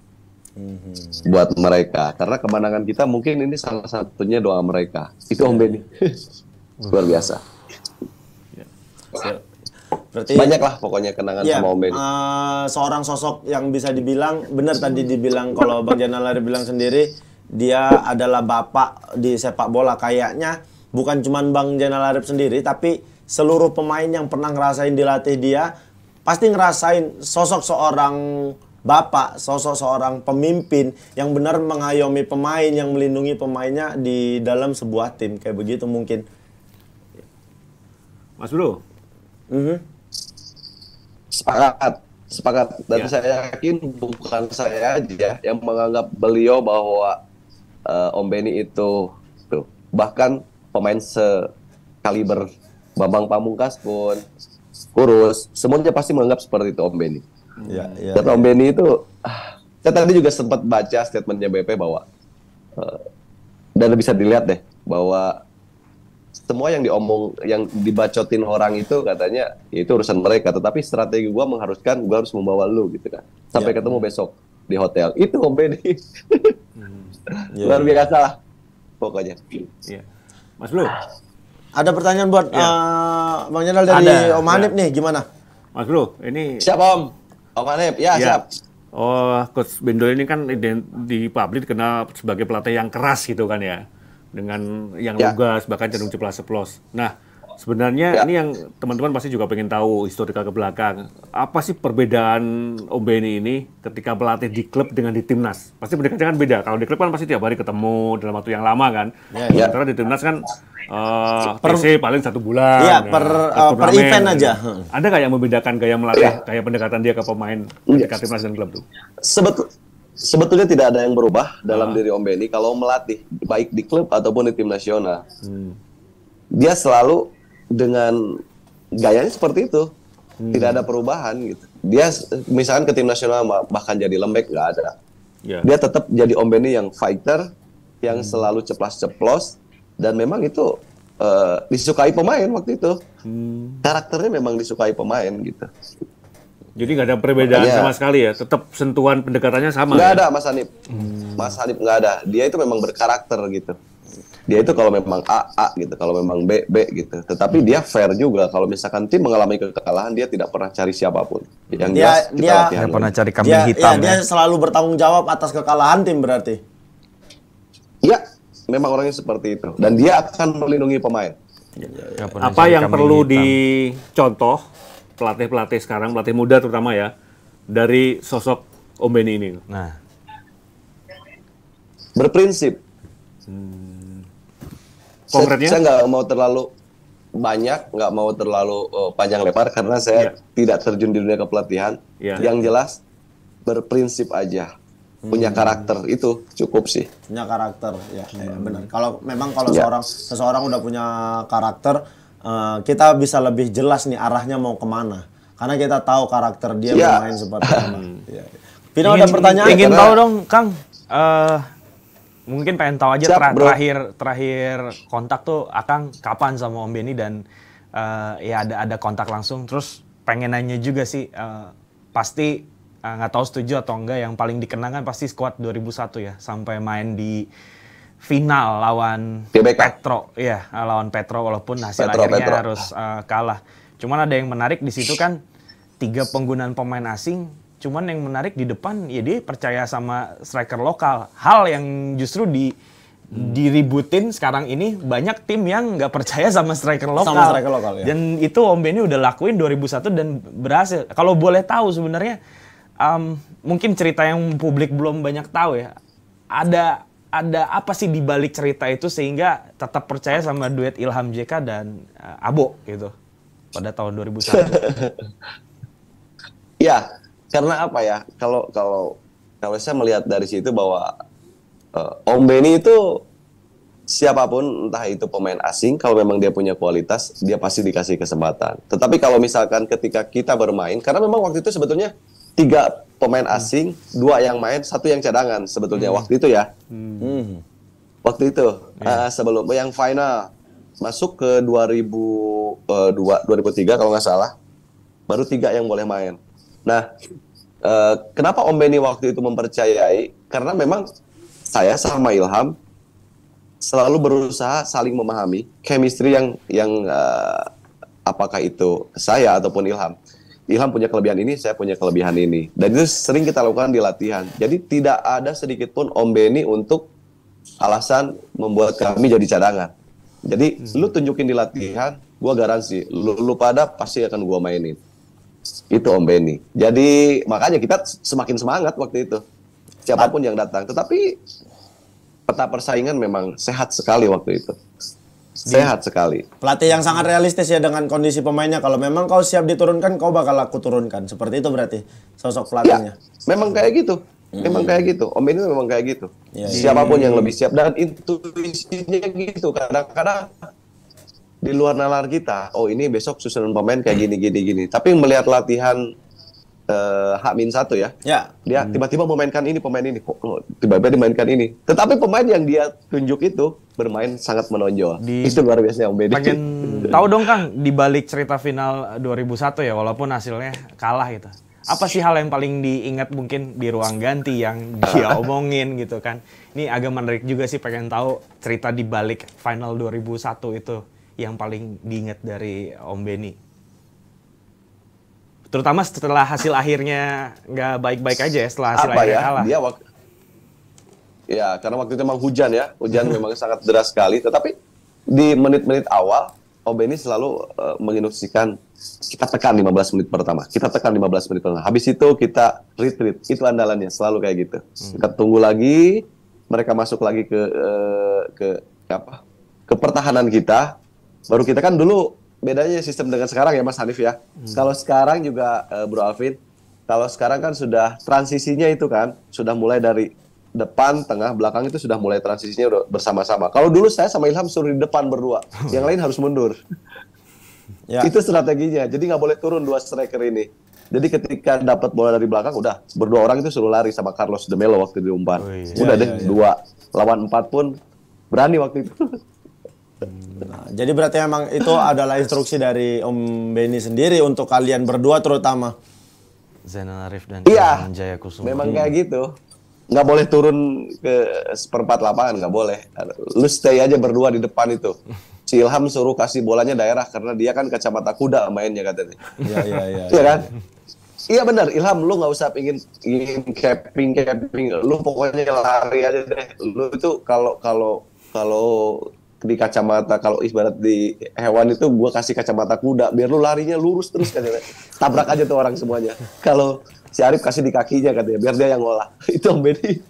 hmm buat mereka karena kemenangan kita mungkin ini salah satunya doa mereka itu Om Beni [laughs] luar biasa Iya. Berarti banyak lah pokoknya kenangan ya, sama Om Uh, seorang sosok yang bisa dibilang benar tadi dibilang kalau Bang Jana lari bilang sendiri dia adalah bapak di sepak bola kayaknya bukan cuma Bang Jana Arif sendiri tapi seluruh pemain yang pernah ngerasain dilatih dia pasti ngerasain sosok seorang bapak, sosok seorang pemimpin yang benar mengayomi pemain, yang melindungi pemainnya di dalam sebuah tim kayak begitu mungkin. Mas Bro, Mm-hmm. Sepakat, sepakat. Dan yeah. saya yakin bukan saya aja yang menganggap beliau bahwa uh, Om Beni itu tuh bahkan pemain sekaliber Bambang Pamungkas pun kurus, semuanya pasti menganggap seperti itu Om Beni. Ya, yeah, ya, ya, Om Beni itu, ah, saya tadi juga sempat baca statementnya BP bahwa uh, dan bisa dilihat deh bahwa semua yang diomong yang dibacotin orang itu katanya ya itu urusan mereka tetapi strategi gue mengharuskan gue harus membawa lu gitu kan sampai ya. ketemu besok di hotel itu Benny hmm. [laughs] yeah. luar ya. biasa lah pokoknya yeah. mas Blue ada pertanyaan buat yeah. Ya. uh, bang Jenal dari ada. Om Hanif ya. nih gimana mas Blue ini siap Om Om Hanif ya, yeah. siap Oh, Coach Bendol ini kan di publik dikenal sebagai pelatih yang keras gitu kan ya dengan yang ya. lugas bahkan cenderung ceplas-ceplos. Nah, sebenarnya ya. ini yang teman-teman pasti juga pengen tahu historikal ke belakang. Apa sih perbedaan Om Beni ini ketika berlatih di klub dengan di timnas? Pasti pendekatannya kan beda. Kalau di klub kan pasti tiap hari ketemu dalam waktu yang lama kan. Ya, ya. Sementara di timnas kan uh, per, TC paling satu bulan. Iya, ya, per, uh, per event gitu. aja. Ada nggak yang membedakan gaya melatih, ya. gaya pendekatan dia ke pemain iya. ketika timnas dan klub tuh? Sebetul sebetulnya tidak ada yang berubah dalam ah. diri Om Benny kalau melatih baik di klub ataupun di tim nasional. Hmm. Dia selalu dengan gayanya seperti itu. Hmm. Tidak ada perubahan gitu. Dia misalkan ke tim nasional bahkan jadi lembek nggak ada. Yeah. Dia tetap jadi Om Benny yang fighter, yang hmm. selalu ceplas-ceplos dan memang itu uh, disukai pemain waktu itu. Hmm. Karakternya memang disukai pemain gitu. Jadi nggak ada perbedaan Makanya, sama sekali ya. Tetap sentuhan pendekatannya sama. Nggak ya? ada Mas Hanif. Hmm. Mas Hanif nggak ada. Dia itu memang berkarakter gitu. Dia itu kalau memang A A gitu, kalau memang B B gitu. Tetapi dia fair juga. Kalau misalkan tim mengalami kekalahan, dia tidak pernah cari siapapun. Yang dia, jelas dia, Dia pernah cari kambing dia, hitam. Ya, ya. Dia selalu bertanggung jawab atas kekalahan tim berarti. Iya, memang orangnya seperti itu. Dan dia akan melindungi pemain. apa yang perlu hitam. dicontoh pelatih-pelatih sekarang, pelatih muda terutama ya, dari sosok Om Beni ini? Nah. Berprinsip. Hmm. Konkretnya? Saya nggak mau terlalu banyak, nggak mau terlalu uh, panjang lebar karena saya yeah. tidak terjun di dunia kepelatihan. Yeah. Yang jelas berprinsip aja. Punya hmm. karakter itu cukup sih. Punya karakter, ya, hmm. ya benar. Hmm. Kalau memang kalau ya. seorang seseorang udah punya karakter Eh, kita bisa lebih jelas nih arahnya mau kemana. Karena kita tahu karakter dia yeah. bermain seperti apa. [laughs] ya. Pino iya. ingin, ada pertanyaan? Ingin iya, karena... tahu dong, Kang. Uh, mungkin pengen tahu aja Siap, ter terakhir terakhir kontak tuh Akang kapan sama Om Beni dan uh, ya ada ada kontak langsung. Terus pengen nanya juga sih, uh, pasti nggak uh, tahu setuju atau enggak yang paling dikenangkan pasti squad 2001 ya sampai main di final lawan Quebec. Petro, ya lawan Petro walaupun hasil Petro, akhirnya Petro. harus uh, kalah. Cuman ada yang menarik di situ kan tiga penggunaan pemain asing. Cuman yang menarik di depan ya dia percaya sama striker lokal. Hal yang justru di hmm. diributin sekarang ini banyak tim yang nggak percaya sama striker lokal. Sama striker lokal ya. Dan itu Om Benny udah lakuin 2001 dan berhasil. Kalau boleh tahu sebenarnya um, mungkin cerita yang publik belum banyak tahu ya. Ada ada apa sih di balik cerita itu sehingga tetap percaya sama duet Ilham JK dan uh, Abo gitu pada tahun 2001. [laughs] ya, karena apa ya? Kalau kalau kalau saya melihat dari situ bahwa uh, Om Beni itu siapapun entah itu pemain asing kalau memang dia punya kualitas dia pasti dikasih kesempatan. Tetapi kalau misalkan ketika kita bermain karena memang waktu itu sebetulnya tiga pemain asing, dua yang main, satu yang cadangan sebetulnya hmm. waktu itu ya. Hmm. hmm. Waktu itu yeah. Iya. uh, sebelum yang final masuk ke 2002 2003 eh, kalau nggak salah baru tiga yang boleh main. Nah, uh, kenapa Om Beni waktu itu mempercayai? Karena memang saya sama Ilham selalu berusaha saling memahami chemistry yang yang uh, apakah itu saya ataupun Ilham Ilham punya kelebihan ini, saya punya kelebihan ini. Dan itu sering kita lakukan di latihan. Jadi tidak ada sedikit pun Om Beni untuk alasan membuat kami jadi cadangan. Jadi hmm. lu tunjukin di latihan, gua garansi lu, lu pada pasti akan gua mainin. Itu Om Beni. Jadi makanya kita semakin semangat waktu itu. Siapapun yang datang. Tetapi peta persaingan memang sehat sekali waktu itu. Sehat sekali. Pelatih yang sangat realistis ya dengan kondisi pemainnya. Kalau memang kau siap diturunkan, kau bakal aku turunkan. Seperti itu berarti sosok pelatihnya. Ya, memang kayak gitu. Hmm. Memang hmm. kayak gitu. Om ini memang kayak gitu. Ya, Siapapun yang lebih siap dan intuisinya gitu. Kadang-kadang di luar nalar kita, oh ini besok susunan pemain kayak gini gini gini. Tapi melihat latihan uh, min satu ya. Ya. Dia hmm. tiba-tiba hmm. memainkan ini pemain ini kok tiba-tiba dimainkan ini. Tetapi pemain yang dia tunjuk itu bermain sangat menonjol. Di, itu luar biasa Om beda. Pengen [laughs] tahu dong Kang di balik cerita final 2001 ya walaupun hasilnya kalah gitu. Apa sih hal yang paling diingat mungkin di ruang ganti yang dia [laughs] omongin gitu kan? Ini agak menarik juga sih pengen tahu cerita di balik final 2001 itu yang paling diingat dari Om Beni terutama setelah hasil akhirnya nggak baik-baik aja ya setelah hasil Apa akhirnya ya? kalah. Dia waktu ya karena waktu itu memang hujan ya, hujan [laughs] memang sangat deras sekali. Tetapi di menit-menit awal Obe ini selalu uh, menginstruksikan kita tekan 15 menit pertama, kita tekan 15 menit pertama. Habis itu kita retreat, itu andalannya selalu kayak gitu. Hmm. Kita tunggu lagi, mereka masuk lagi ke uh, ke apa? Ke pertahanan kita. Baru kita kan dulu bedanya sistem dengan sekarang ya Mas Hanif ya. Hmm. Kalau sekarang juga uh, Bro Alvin, kalau sekarang kan sudah transisinya itu kan sudah mulai dari depan, tengah, belakang itu sudah mulai transisinya udah bersama-sama. Kalau dulu saya sama Ilham suruh di depan berdua, yang lain harus mundur. [laughs] ya. Itu strateginya. Jadi nggak boleh turun dua striker ini. Jadi ketika dapat bola dari belakang udah berdua orang itu suruh lari sama Carlos de Melo waktu diumpan. Oh, iya. Udah ya, deh ya, ya. dua lawan empat pun berani waktu itu. [laughs] Nah, jadi berarti emang itu [laughs] adalah instruksi dari Om Beni sendiri untuk kalian berdua terutama. Zainal Arif dan iya, Jaya Kusuma. Memang hmm. kayak gitu. Nggak boleh turun ke seperempat lapangan, nggak boleh. Lu stay aja berdua di depan itu. [laughs] Si Ilham suruh kasih bolanya daerah karena dia kan kacamata kuda mainnya katanya. Iya, iya, iya. Iya, iya. kan? Iya benar, Ilham lu nggak usah pingin ingin capping capping, lu pokoknya lari aja deh. Lu itu kalau kalau kalau di kacamata kalau ibarat di hewan itu gue kasih kacamata kuda biar lu larinya lurus terus kan tabrak aja tuh orang semuanya kalau si Arif kasih di kakinya katanya biar dia yang ngolah [laughs] itu Om Benny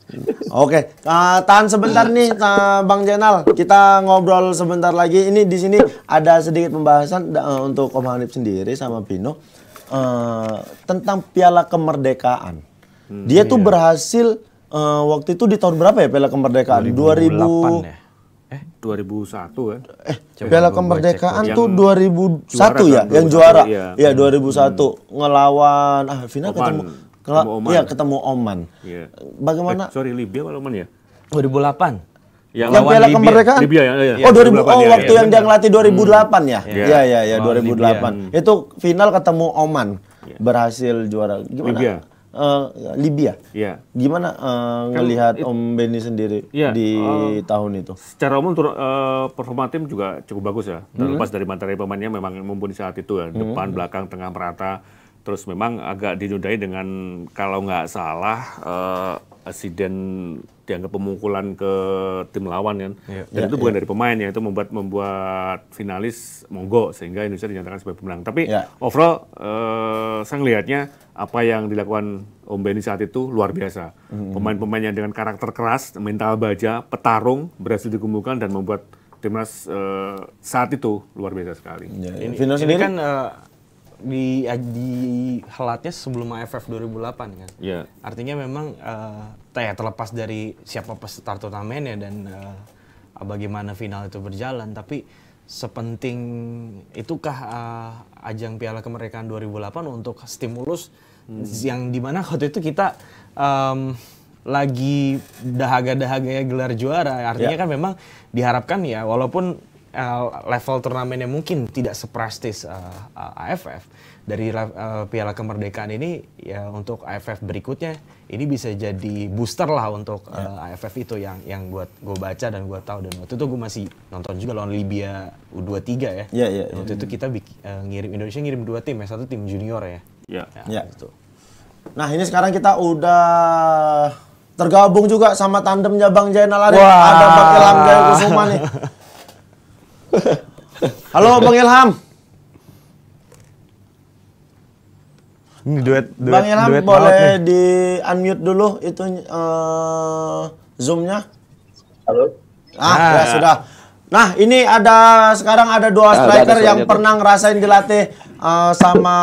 oke okay. uh, tahan sebentar nih uh, Bang Jenal kita ngobrol sebentar lagi ini di sini ada sedikit pembahasan uh, untuk Om Hanif sendiri sama Pino uh, eh, tentang Piala Kemerdekaan hmm, dia iya. tuh berhasil uh, waktu itu di tahun berapa ya Piala Kemerdekaan 2008 2000 ya Eh, 2001 kan? Ya? Eh, Coba Piala Kemerdekaan tuh 2001 juara, ya, kan? yang juara. Iya, ya, 2001 hmm. ngelawan ah final Oman. ketemu Kela ketemu Oman. Iya, ketemu Oman. Iya. Bagaimana? Eh, sorry, Libya atau Oman ya? 2008. Yang, yang Piala Libya. Kemerdekaan? Libya, ya, ya. Oh, 2000, oh iya, waktu ya, yang dia ngelatih 2008 hmm. ya? Iya, iya, iya, 2008. Iya, Libya. Hmm. Itu final ketemu Oman. Ya. Berhasil juara. Gimana? Libya uh, Libya. Yeah. Gimana uh, ngelihat kan, Om Benny sendiri yeah, di uh, tahun itu? Secara umum uh, performa tim juga cukup bagus ya. Hmm. Terlepas mm -hmm. dari materi pemainnya memang mumpuni saat itu ya, hmm. depan, mm -hmm. belakang, tengah merata. Terus memang agak dinudai dengan kalau nggak salah uh, asiden dianggap pemukulan ke tim lawan kan. Ya, Dan ya, itu bukan dari pemain ya, itu membuat membuat finalis monggo sehingga Indonesia dinyatakan sebagai pemenang. Tapi ya. overall uh, saya melihatnya apa yang dilakukan Om Beni saat itu luar biasa. Pemain-pemain yang dengan karakter keras, mental baja, petarung berhasil dikumpulkan dan membuat timnas uh, saat itu luar biasa sekali. Ya, Ini, Final ini kan uh, di di helatnya sebelum AFF 2008 kan. Ya. Artinya memang uh, ya terlepas dari siapa peserta turnamennya dan uh, bagaimana final itu berjalan tapi sepenting itukah uh, ajang Piala Kemerdekaan 2008 untuk stimulus hmm. yang mana waktu itu kita um, lagi dahaga-dahaganya gelar juara artinya yeah. kan memang diharapkan ya walaupun uh, level turnamennya mungkin tidak seprestis uh, uh, AFF dari uh, Piala Kemerdekaan ini ya untuk AFF berikutnya ini bisa jadi booster lah untuk yeah. Ya. AFF itu yang yang buat gue baca dan gue tahu dan waktu itu gue masih nonton juga lawan Libya U23 ya. Iya yeah, iya. Yeah, waktu itu kita uh, ngirim Indonesia ngirim dua tim ya satu tim junior ya. Iya. Yeah. Iya. Nah, gitu. Nah ini sekarang kita udah tergabung juga sama tandemnya Bang Jainal Arif. Ada Bang Ilham Jaya Kusuma nih. Halo Bang Ilham. Ini hmm, duet, duet Bang Ilham duet boleh di unmute dulu itu uh, zoomnya. Halo. Ah, ah. Ya, sudah. Nah ini ada sekarang ada dua ah, striker ada yang pernah ngerasain dilatih uh, sama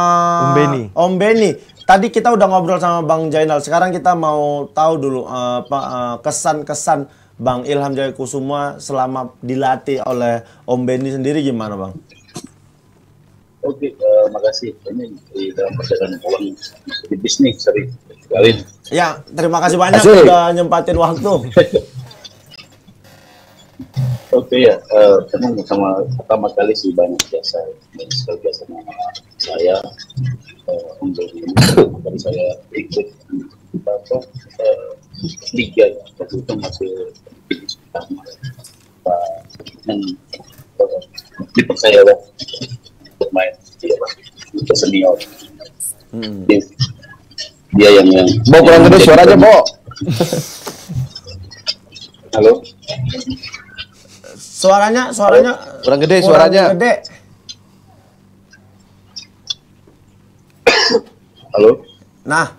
Om Beni. Om Beni. Tadi kita udah ngobrol sama Bang Jainal. Sekarang kita mau tahu dulu uh, uh, kesan-kesan Bang Ilham Jaya Kusuma selama dilatih oleh Om Beni sendiri gimana Bang? Oke, okay, uh, eh, makasih. Ini di dalam perjalanan pulang di bisnis sering sekali. Ya, terima kasih banyak Asli. sudah nyempatin waktu. [laughs] Oke okay, ya, uh, sama pertama kali sih banyak jasa, sebagai sama saya uh, untuk dari saya ikut apa uh, liga waktu itu masih pertama dan dipercaya lah main ke senior hmm. dia, dia yang yang mau kurang gede suaranya mau halo suaranya suaranya kurang gede suaranya gede. halo nah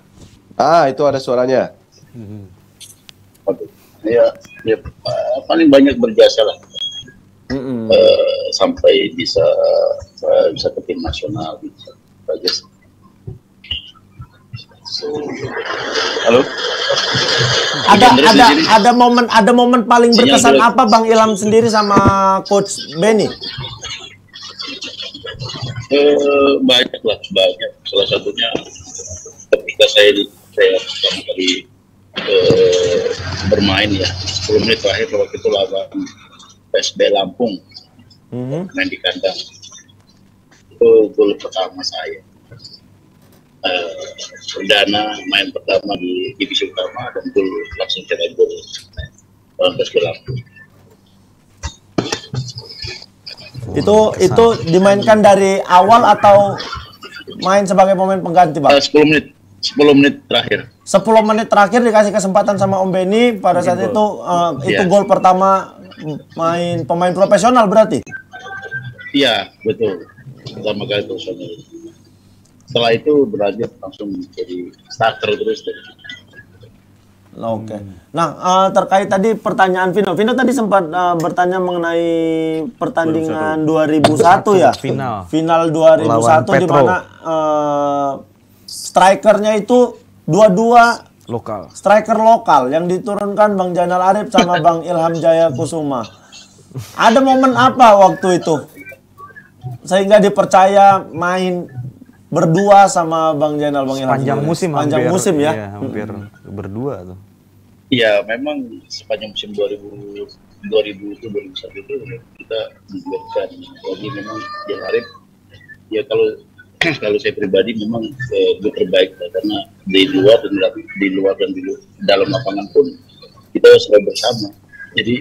ah itu ada suaranya iya ya, ya paling banyak berjasa lah mm -mm. Uh, sampai bisa Eh, bisa ke tim nasional gitu. aja sih. halo. Ada Andres ada ada momen ada momen paling Sinyal berkesan dulu. apa Bang Ilham sendiri sama coach Benny? Eh, banyak lah banyak. Salah satunya ketika saya di saya pertama kali eh, bermain ya 10 menit terakhir waktu itu lawan PSB Lampung mm -hmm. main di kandang itu gol pertama saya uh, perdana main pertama di divisi utama dan gol langsung cetak gol lawan Lampung itu itu dimainkan dari awal atau main sebagai pemain pengganti pak? 10 eh, menit 10 menit terakhir 10 menit terakhir dikasih kesempatan sama Om Beni pada saat itu uh, itu ya. gol pertama main pemain profesional berarti? Iya betul pertama kali personil setelah itu berlanjut langsung jadi starter terus deh. Nah, oke. Okay. Nah uh, terkait tadi pertanyaan Vino, Vino tadi sempat uh, bertanya mengenai pertandingan 2001, 2001 ya final final 2001 di mana uh, strikernya itu dua-dua lokal striker lokal yang diturunkan Bang Janal Arif sama [laughs] Bang Ilham Jaya Kusuma. Ada momen apa waktu itu? sehingga dipercaya main berdua sama Bang Jenal Bang Ilham. panjang musim, panjang hampir, musim ya. Iya, hampir hmm. berdua tuh. Iya, memang sepanjang musim 2000 2000 itu 2001 itu kita diblokkan. Jadi memang dia harap ya kalau [clears throat] kalau saya pribadi memang eh, terbaik ya, karena di luar dan di luar dan di luar, dalam lapangan pun kita selalu bersama. Jadi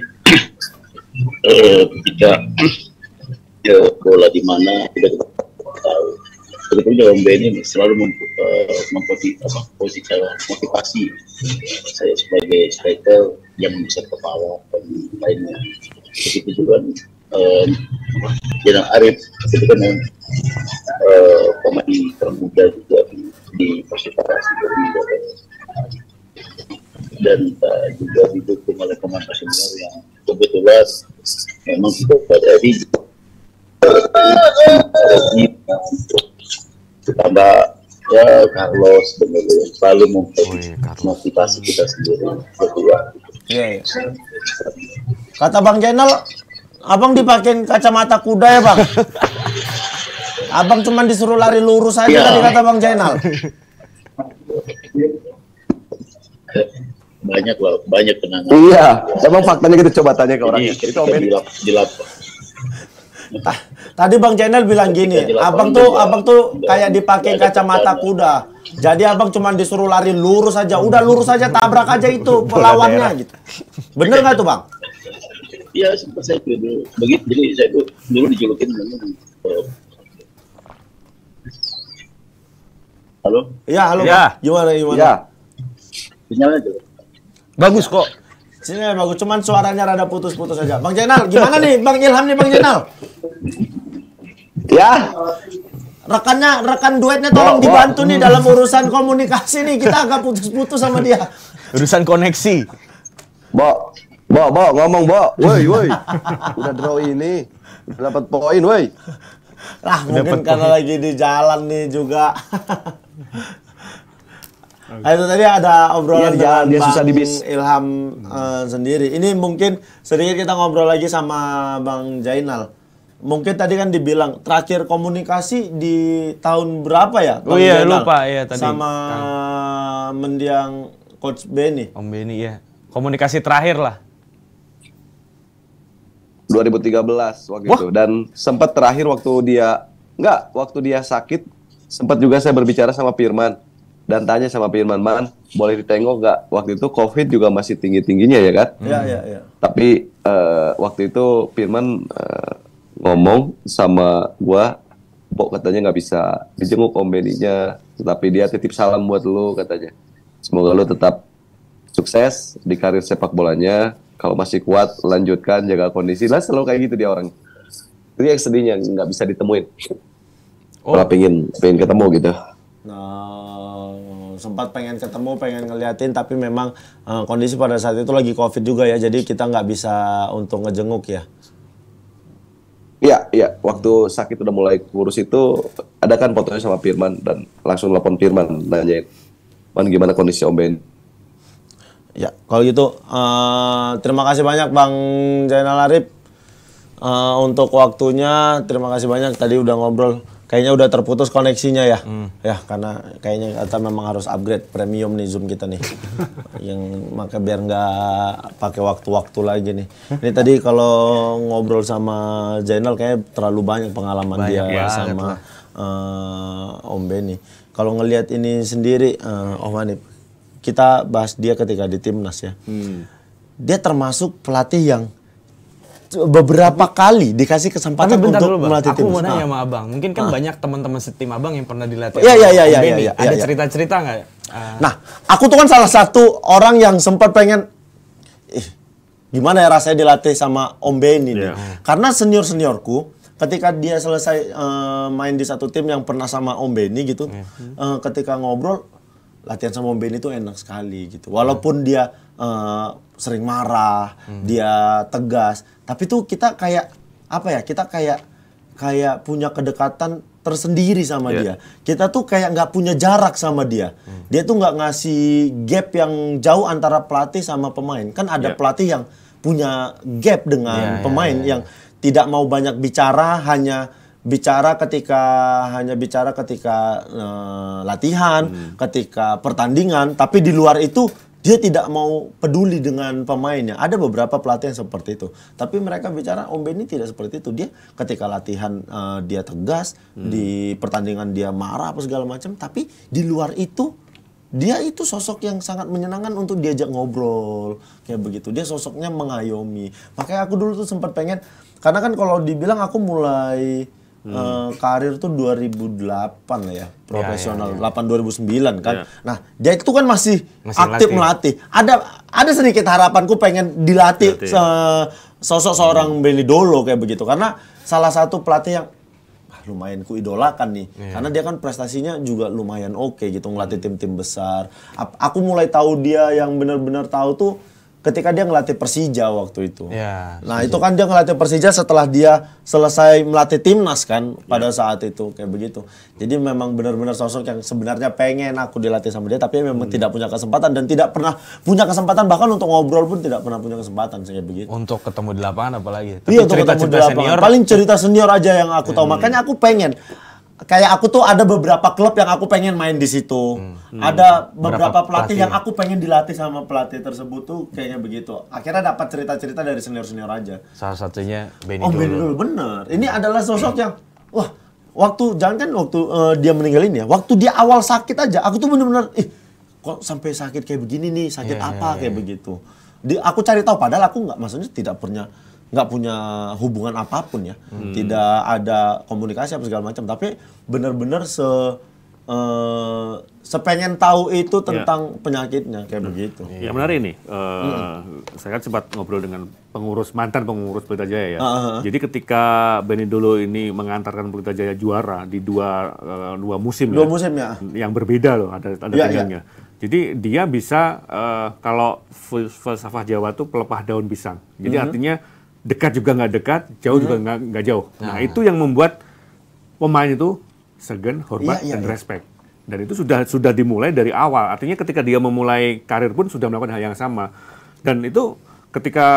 [clears throat] eh, kita dia bola di mana tidak kita tahu sebetulnya band ini selalu eh, memposisikan eh, motivasi saya sebagai striker yang bisa ke bawah dan lainnya begitu juga um, Arif itu kan uh, pemain termuda juga di, Persipara Sidoarjo dan juga didukung oleh pemain senior yang kebetulan memang sudah pada di ditambah ya Carlos benar-benar selalu oh, iya, memotivasi kita sendiri berdua. Iya. iya. Kata Bang Jenal, abang dipakein kacamata kuda ya bang. [laughs] abang cuma disuruh lari lurus aja ya. tadi kata Bang Jenal. banyak loh, banyak kenangan. Iya, emang faktanya kita gitu, coba tanya ke orangnya. itu kita di lap, di lap. Ah, Tadi Bang Channel bilang gini, abang tuh abang tuh iya. kayak dipakai iya, kacamata kuda. Jadi abang cuma disuruh lari lurus aja, udah lurus aja tabrak aja itu [laughs] pelawannya gitu. Bener nggak tuh Bang? Iya sempat saya dulu. Begitu jadi saya itu dulu dijulukin eh, Halo? Ya halo. Ya. Gimana gimana? Ya. Sinyalnya Bagus kok. Sini bagus, cuman suaranya rada putus-putus aja. Bang Jenal, gimana nih Bang Ilham nih Bang Jenal? Ya. Rekannya, rekan duetnya tolong oh, dibantu nih oh. dalam urusan komunikasi nih. Kita agak putus-putus sama dia. Urusan koneksi. Bo, bo, bo, ngomong bo. Woi, woi. [laughs] Udah draw ini. dapat poin, woi. Lah, mungkin karena lagi di jalan nih juga. [laughs] Nah, itu tadi ada obrolan ya, jalan, dia Bang susah dibis. Ilham uh, sendiri. Ini mungkin sedikit kita ngobrol lagi sama Bang Jainal mungkin tadi kan dibilang terakhir komunikasi di tahun berapa ya? oh iya lupa ya tadi. Sama kan. mendiang coach Benny. Om Benny ya. Komunikasi terakhir lah. 2013 waktu Wah. itu dan sempat terakhir waktu dia enggak waktu dia sakit sempat juga saya berbicara sama Firman dan tanya sama Firman Man boleh ditengok nggak waktu itu COVID juga masih tinggi tingginya ya kan? Iya iya iya. Tapi uh, waktu itu Firman uh, ngomong sama gua Pok katanya nggak bisa dijenguk om tapi tetapi dia titip salam buat lu katanya semoga lu tetap sukses di karir sepak bolanya kalau masih kuat lanjutkan jaga kondisi lah selalu kayak gitu dia orang itu yang sedihnya nggak bisa ditemuin oh. kalau pengen pengen ketemu gitu nah sempat pengen ketemu pengen ngeliatin tapi memang uh, kondisi pada saat itu lagi covid juga ya jadi kita nggak bisa untuk ngejenguk ya Iya, iya. Waktu sakit udah mulai kurus itu ada kan fotonya sama Firman dan langsung telepon Firman nanyain, "Man gimana kondisi Om Ben?" Ya, kalau gitu uh, terima kasih banyak Bang Zainal Arif uh, untuk waktunya. Terima kasih banyak tadi udah ngobrol kayaknya udah terputus koneksinya ya. Hmm. Ya, karena kayaknya kita memang harus upgrade premium nih Zoom kita nih. [laughs] yang maka biar nggak pakai waktu-waktu lagi nih. Ini tadi kalau ngobrol sama Zainal kayaknya terlalu banyak pengalaman banyak, dia ya, sama uh, Om Beni. Kalau ngelihat ini sendiri uh, Om oh kita bahas dia ketika di timnas ya. Hmm. Dia termasuk pelatih yang beberapa kali dikasih kesempatan bentar untuk dulu, melatih aku timnas. Aku mau nanya ah. sama abang, mungkin kan ah. banyak teman-teman setim abang yang pernah dilatih. Iya iya, iya iya iya. iya, iya, Ada iya. cerita-cerita nggak? Uh. Nah, aku tuh kan salah satu orang yang sempat pengen, eh, gimana ya rasanya dilatih sama Om ini? yeah. Iya. Karena senior seniorku, ketika dia selesai uh, main di satu tim yang pernah sama Om Beni gitu, -hmm. uh, ketika ngobrol, latihan sama Om Beni itu enak sekali gitu. Walaupun -hmm. dia Eh, sering marah, hmm. dia tegas. Tapi tuh kita kayak apa ya? Kita kayak kayak punya kedekatan tersendiri sama yeah. dia. Kita tuh kayak nggak punya jarak sama dia. Hmm. Dia tuh nggak ngasih gap yang jauh antara pelatih sama pemain. Kan ada yeah. pelatih yang punya gap dengan yeah, iya, pemain yeah, yeah. yang tidak mau banyak bicara, hanya bicara ketika hanya bicara ketika uh, latihan, hmm. ketika pertandingan, tapi di luar itu dia tidak mau peduli dengan pemainnya. Ada beberapa pelatih yang seperti itu. Tapi mereka bicara Om oh, Beni tidak seperti itu. Dia ketika latihan uh, dia tegas, hmm. di pertandingan dia marah apa segala macam, tapi di luar itu dia itu sosok yang sangat menyenangkan untuk diajak ngobrol kayak begitu dia sosoknya mengayomi makanya aku dulu tuh sempat pengen karena kan kalau dibilang aku mulai hmm. uh, karir tuh 2008 ya, ya, ya profesional ya, ya, ya. 8 2009 kan. Ya. Nah, dia itu kan masih, masih aktif melatih. melatih. Ada ada sedikit harapanku pengen dilatih se sosok seorang hmm. Beli Dolo kayak begitu karena salah satu pelatih yang ah, lumayan ku idolakan nih yeah. karena dia kan prestasinya juga lumayan oke okay gitu ngelatih tim-tim besar. Aku mulai tahu dia yang benar-benar tahu tuh ketika dia ngelatih Persija waktu itu. Ya, nah, itu kan dia ngelatih Persija setelah dia selesai melatih timnas kan pada ya. saat itu kayak begitu. Jadi memang benar-benar sosok yang sebenarnya pengen aku dilatih sama dia tapi memang hmm. tidak punya kesempatan dan tidak pernah punya kesempatan bahkan untuk ngobrol pun tidak pernah punya kesempatan kayak begitu. Untuk ketemu di lapangan apalagi. Iya, tapi iya, untuk ketemu di lapangan. Senior. Paling cerita senior aja yang aku tahu. Hmm. Makanya aku pengen kayak aku tuh ada beberapa klub yang aku pengen main di situ. Hmm. hmm. Ada beberapa pelatih, pelatih yang aku pengen dilatih sama pelatih tersebut tuh kayaknya begitu. Akhirnya dapat cerita-cerita dari senior-senior aja. Salah satunya Benny Oh, Benny bener. Ini adalah sosok yang wah, waktu jangan kan waktu uh, dia meninggalin ya, waktu dia awal sakit aja aku tuh bener-bener ih kok sampai sakit kayak begini nih, sakit yeah, iya, apa yeah, yeah. kayak iya. begitu. Di, aku cari tahu padahal aku nggak maksudnya tidak pernah nggak punya hubungan apapun ya hmm. tidak ada komunikasi apa segala macam tapi benar-benar se uh, sepengen tahu itu ya. tentang ya. penyakitnya kayak hmm. begitu ya menarik ini uh, hmm. saya kan sempat ngobrol dengan pengurus mantan pengurus Pelita Jaya ya uh ah, -huh. Ah, ah. jadi ketika Benny Dolo ini mengantarkan Pelita Jaya juara di dua uh, dua musim dua ya, musim ya yang berbeda loh ada ada ya, ya. Jadi dia bisa uh, kalau filsafah Jawa tuh pelepah daun pisang. Jadi mm -hmm. artinya dekat juga nggak dekat, jauh hmm. juga nggak nggak jauh. Nah, nah itu yang membuat pemain itu segen, hormat ya, ya, dan ya. respect. Dan itu sudah sudah dimulai dari awal. Artinya ketika dia memulai karir pun sudah melakukan hal yang sama. Dan itu ketika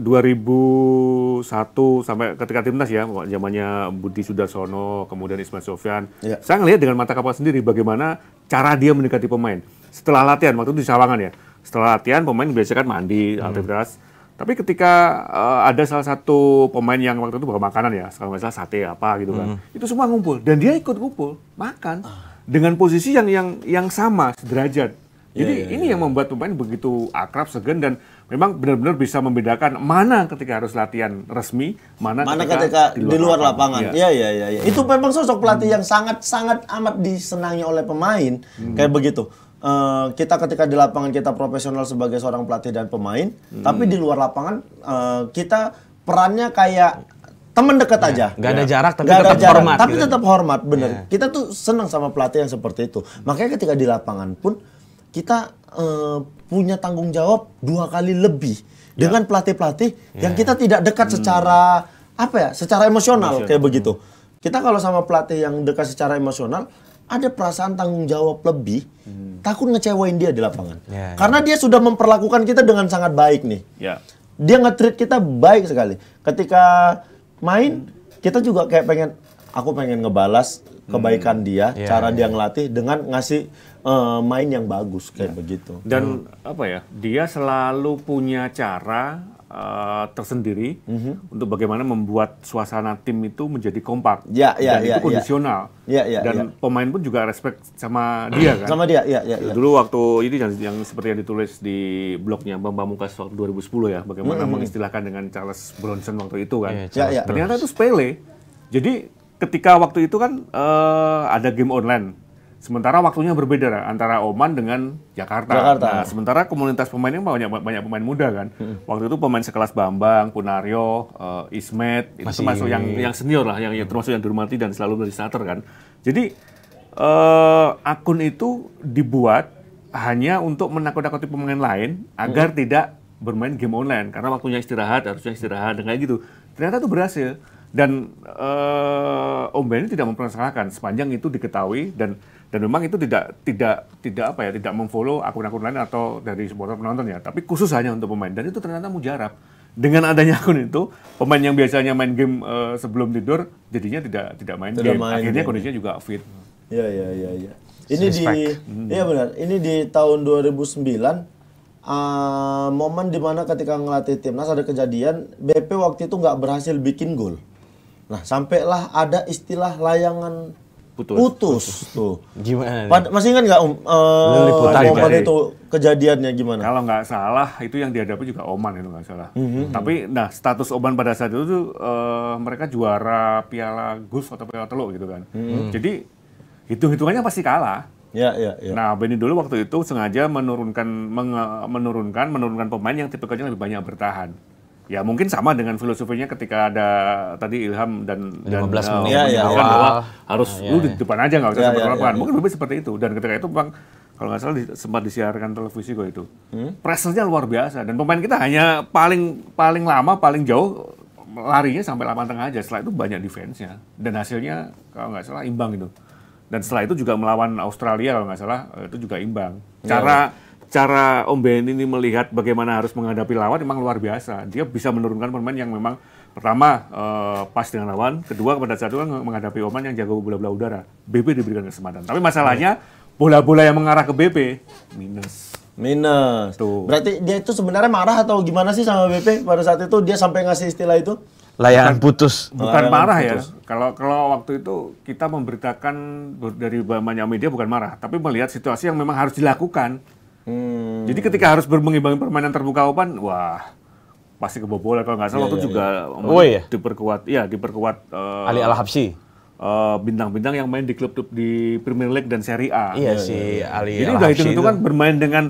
2001 sampai ketika timnas ya zamannya Budi Sudarsono kemudian Ismail Sofyan ya. saya ngelihat dengan mata kapal sendiri bagaimana cara dia mendekati pemain setelah latihan waktu itu di Sawangan ya setelah latihan pemain biasanya kan mandi hmm. aktivitas tapi ketika uh, ada salah satu pemain yang waktu itu bawa makanan ya, kalau misalnya sate apa gitu kan, hmm. itu semua ngumpul dan dia ikut ngumpul makan ah. dengan posisi yang yang yang sama sederajat. Iya, Jadi yeah, iya, ini yeah. yang iya. membuat pemain begitu akrab, segan dan memang benar-benar bisa membedakan mana ketika harus latihan resmi, mana, mana ketika, ketika di luar lapangan. Iya, iya, iya. Ya, ya. Itu hmm. memang sosok pelatih hmm. yang sangat-sangat amat disenangi oleh pemain, hmm. kayak begitu uh, kita ketika di lapangan kita profesional sebagai seorang pelatih dan pemain, hmm. tapi di luar lapangan uh, kita perannya kayak teman dekat ya, aja. nggak ada ya. jarak tapi gak tetap jarak, hormat. Tapi gitu. tetap hormat, bener. Ya. Kita tuh senang sama pelatih yang seperti itu. Makanya ketika di lapangan pun kita uh, punya tanggung jawab dua kali lebih ya. dengan pelatih-pelatih ya. yang kita tidak dekat hmm. secara apa ya, secara emosional, emosional. kayak begitu. Kita kalau sama pelatih yang dekat secara emosional, ada perasaan tanggung jawab lebih, hmm. takut ngecewain dia di lapangan. Yeah, ya. Karena dia sudah memperlakukan kita dengan sangat baik nih. Yeah. Dia nge-treat kita baik sekali. Ketika main, hmm. kita juga kayak pengen, aku pengen ngebalas kebaikan hmm. dia, yeah, cara yeah. dia ya. ngelatih dengan ngasih uh, main yang bagus kayak yeah. begitu. Dan hmm. apa ya? Dia selalu punya cara Eh, tersendiri mm -hmm. untuk bagaimana membuat suasana tim itu menjadi kompak ya, ya, dan ya, itu ya. kondisional ya. Ya, ya, dan ya. pemain pun juga respect sama dia kan sama dia ya, ya, ya. dulu waktu ini yang, yang seperti yang ditulis di blognya Bang Mukas waktu 2010 ya bagaimana mm -hmm. mengistilahkan dengan Charles Bronson waktu itu kan iya, ya, ya, ya. ternyata itu sepele jadi ketika waktu itu kan uh, ada game online Sementara waktunya berbeda antara Oman dengan Jakarta. Jakarta. Nah, sementara komunitas pemainnya banyak banyak pemain muda kan. Hmm. Waktu itu pemain sekelas Bambang, Punario, uh, Ismet itu termasuk yang yang senior lah, yang, yang termasuk yang dihormati dan selalu dari starter kan. Jadi uh, akun itu dibuat hanya untuk menakut-nakuti pemain lain agar hmm. tidak bermain game online karena waktunya istirahat harusnya istirahat dan kayak gitu ternyata itu berhasil dan uh, eh, Om Ben tidak mempermasalahkan sepanjang itu diketahui dan dan memang itu tidak tidak tidak apa ya tidak memfollow akun-akun lain atau dari supporter penonton ya tapi khusus hanya untuk pemain dan itu ternyata mujarab dengan adanya akun itu pemain yang biasanya main game uh, sebelum tidur jadinya tidak tidak main tidak game main akhirnya game. kondisinya ya. juga fit ya ya ya ya ini Suspect. di hmm. ya benar ini di tahun 2009 uh, ah, momen dimana ketika ngelatih timnas ada kejadian BP waktu itu nggak berhasil bikin gol nah sampailah ada istilah layangan putus. Putus, tuh. Gimana? Nih? masih ingat nggak um, eh, Om uh, ya? itu kejadiannya gimana? Kalau nggak salah itu yang dihadapi juga Oman itu nggak salah. Mhm, mhm. Tapi nah status Oman pada saat itu tuh eh, mereka juara Piala Gus atau Piala Teluk gitu kan. Mhm. Jadi hitung-hitungannya pasti kalah. Ya, ya, ya. Nah, Benny dulu waktu itu sengaja menurunkan menurunkan menurunkan pemain yang tipikalnya lebih banyak bertahan. Ya mungkin sama dengan filosofinya ketika ada tadi Ilham dan 15 dan uh, menit ya, ya, bahwa ah, iya, harus ya, ya. lu di depan aja nggak usah ya, sampai ya, Ya, ya. Mungkin lebih seperti itu dan ketika itu bang kalau nggak salah di, sempat disiarkan televisi kok itu. Hmm? Pressernya luar biasa dan pemain kita hanya paling paling lama paling jauh larinya sampai lapangan tengah aja. Setelah itu banyak defense-nya dan hasilnya kalau nggak salah imbang itu. Dan setelah itu juga melawan Australia kalau nggak salah eh, itu juga imbang. Iya, Cara ya, ya cara Om Ben ini melihat bagaimana harus menghadapi lawan memang luar biasa. Dia bisa menurunkan pemain yang memang pertama uh, pas dengan lawan, kedua kepada satu kan menghadapi Oman yang jago bola-bola udara. BP diberikan kesempatan. Tapi masalahnya bola-bola yang mengarah ke BP minus. Minus. Tuh. Berarti dia itu sebenarnya marah atau gimana sih sama BP pada saat itu dia sampai ngasih istilah itu? layanan putus. Bukan Layan marah ya. putus. ya. Kalau kalau waktu itu kita memberitakan dari banyak media bukan marah, tapi melihat situasi yang memang harus dilakukan. Hmm. Jadi ketika harus mengimbangi permainan terbuka open, wah pasti kebobolan kalau nggak salah yeah, itu yeah, juga yeah. Oh, iya? diperkuat, ya diperkuat uh, Ali Al eh, bintang-bintang uh, yang main di klub-klub di Premier League dan Serie A. Iya si iya, iya, iya. Ali. Jadi udah hitung itu kan bermain dengan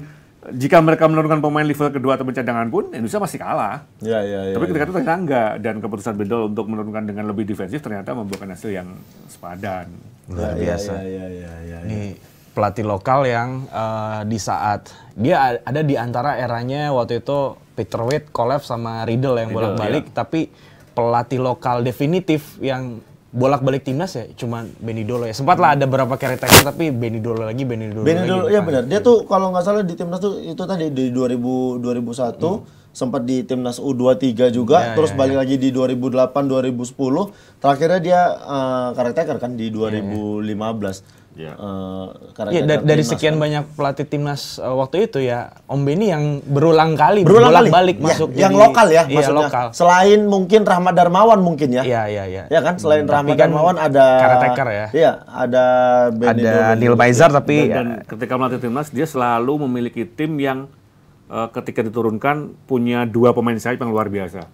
jika mereka menurunkan pemain level kedua atau pencadangan pun Indonesia masih kalah. Iya iya. Yeah, Tapi ketika yeah. itu ternyata enggak dan keputusan Bedol untuk menurunkan dengan lebih defensif ternyata membuahkan hasil yang sepadan. Luar biasa. Iya iya iya. iya pelatih lokal yang uh, di saat dia ada di antara eranya waktu itu Peter Wade Kolev sama Riddle yang bolak-balik, iya. tapi pelatih lokal definitif yang bolak-balik timnas ya cuman Benny Dolo ya. Sempat lah ada beberapa caretaker tapi Benny Dolo lagi, Benny Dolo Benny Dolo, ya benar. Dia tuh kalau nggak salah di timnas tuh itu tadi di 2000 2001 hmm sempat di timnas U23 juga, ya, terus ya, balik ya. lagi di 2008 2010, terakhirnya dia uh, eh, karakter kan di 2015. Ya, iya. Yeah. Uh, ya, dari, dari sekian kan. banyak pelatih timnas uh, waktu itu ya Om Beni yang berulang kali berulang kali. balik ya, masuk yang jadi, lokal ya iya, maksudnya. lokal. Selain mungkin Rahmat Darmawan mungkin ya. Iya iya iya. Ya kan selain hmm, Rahmat kan Darmawan ada Karateker ya. Iya, ada ada Nil Baizar tapi dan, ya. dan ketika melatih timnas dia selalu memiliki tim yang uh, ketika diturunkan punya dua pemain sayap yang luar biasa.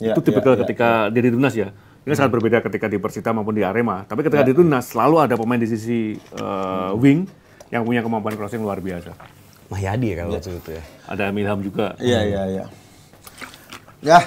Ya, itu tipikal iya, iya, ketika ya. dia di timnas ya ini hmm. sangat berbeda ketika di Persita maupun di Arema. Tapi ketika ya. di Tunas selalu ada pemain di sisi uh, wing yang punya kemampuan crossing luar biasa. Mahyadi ya kalau ya. itu ya. Ada Milham juga. Iya iya iya. Ya,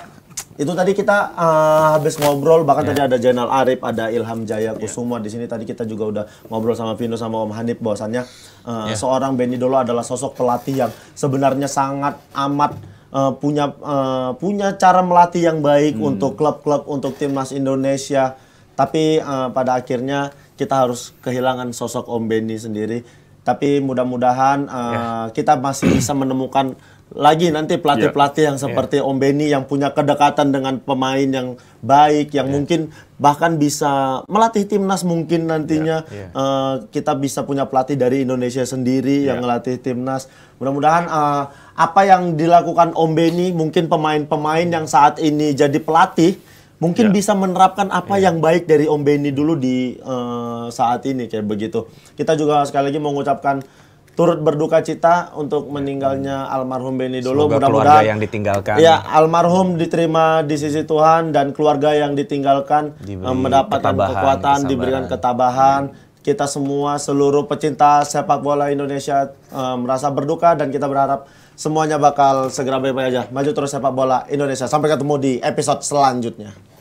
itu tadi kita uh, habis ngobrol bahkan yeah. tadi ada Jenal Arif, ada Ilham Jaya ya. Kusuma yeah. di sini tadi kita juga udah ngobrol sama Vino sama Om Hanif bahwasannya uh, eh, yeah. seorang Benny Dolo adalah sosok pelatih yang sebenarnya sangat amat Eh, punya uh, punya cara melatih yang baik hmm. untuk klub-klub untuk timnas Indonesia. Tapi uh, pada akhirnya kita harus kehilangan sosok Om Beni sendiri. Tapi mudah-mudahan uh, yeah. kita masih bisa menemukan lagi nanti pelatih-pelatih iya. yang iya. seperti yeah. Om Beni yang punya kedekatan dengan pemain yang baik yang yeah. mungkin bahkan bisa melatih timnas mungkin nantinya yeah. Yeah. Uh, kita bisa punya pelatih dari Indonesia sendiri yeah. yang melatih timnas mudah-mudahan uh, apa yang dilakukan Om Beni mungkin pemain-pemain yang saat ini jadi pelatih mungkin yeah. bisa menerapkan apa yeah. yang baik dari Om Beni dulu di uh, saat ini kayak begitu kita juga sekali lagi mengucapkan turut berduka cita untuk meninggalnya almarhum Beni dulu. Mudah-mudahan yang ditinggalkan. Ya, almarhum diterima di sisi Tuhan dan keluarga yang ditinggalkan eh, Diberi mendapatkan ketabahan, kekuatan, kesabaran. diberikan ketabahan. Ya. Kita semua seluruh pecinta sepak bola Indonesia uh, merasa berduka dan kita berharap semuanya bakal segera baik-baik aja. Maju terus sepak bola Indonesia. Sampai ketemu di episode selanjutnya.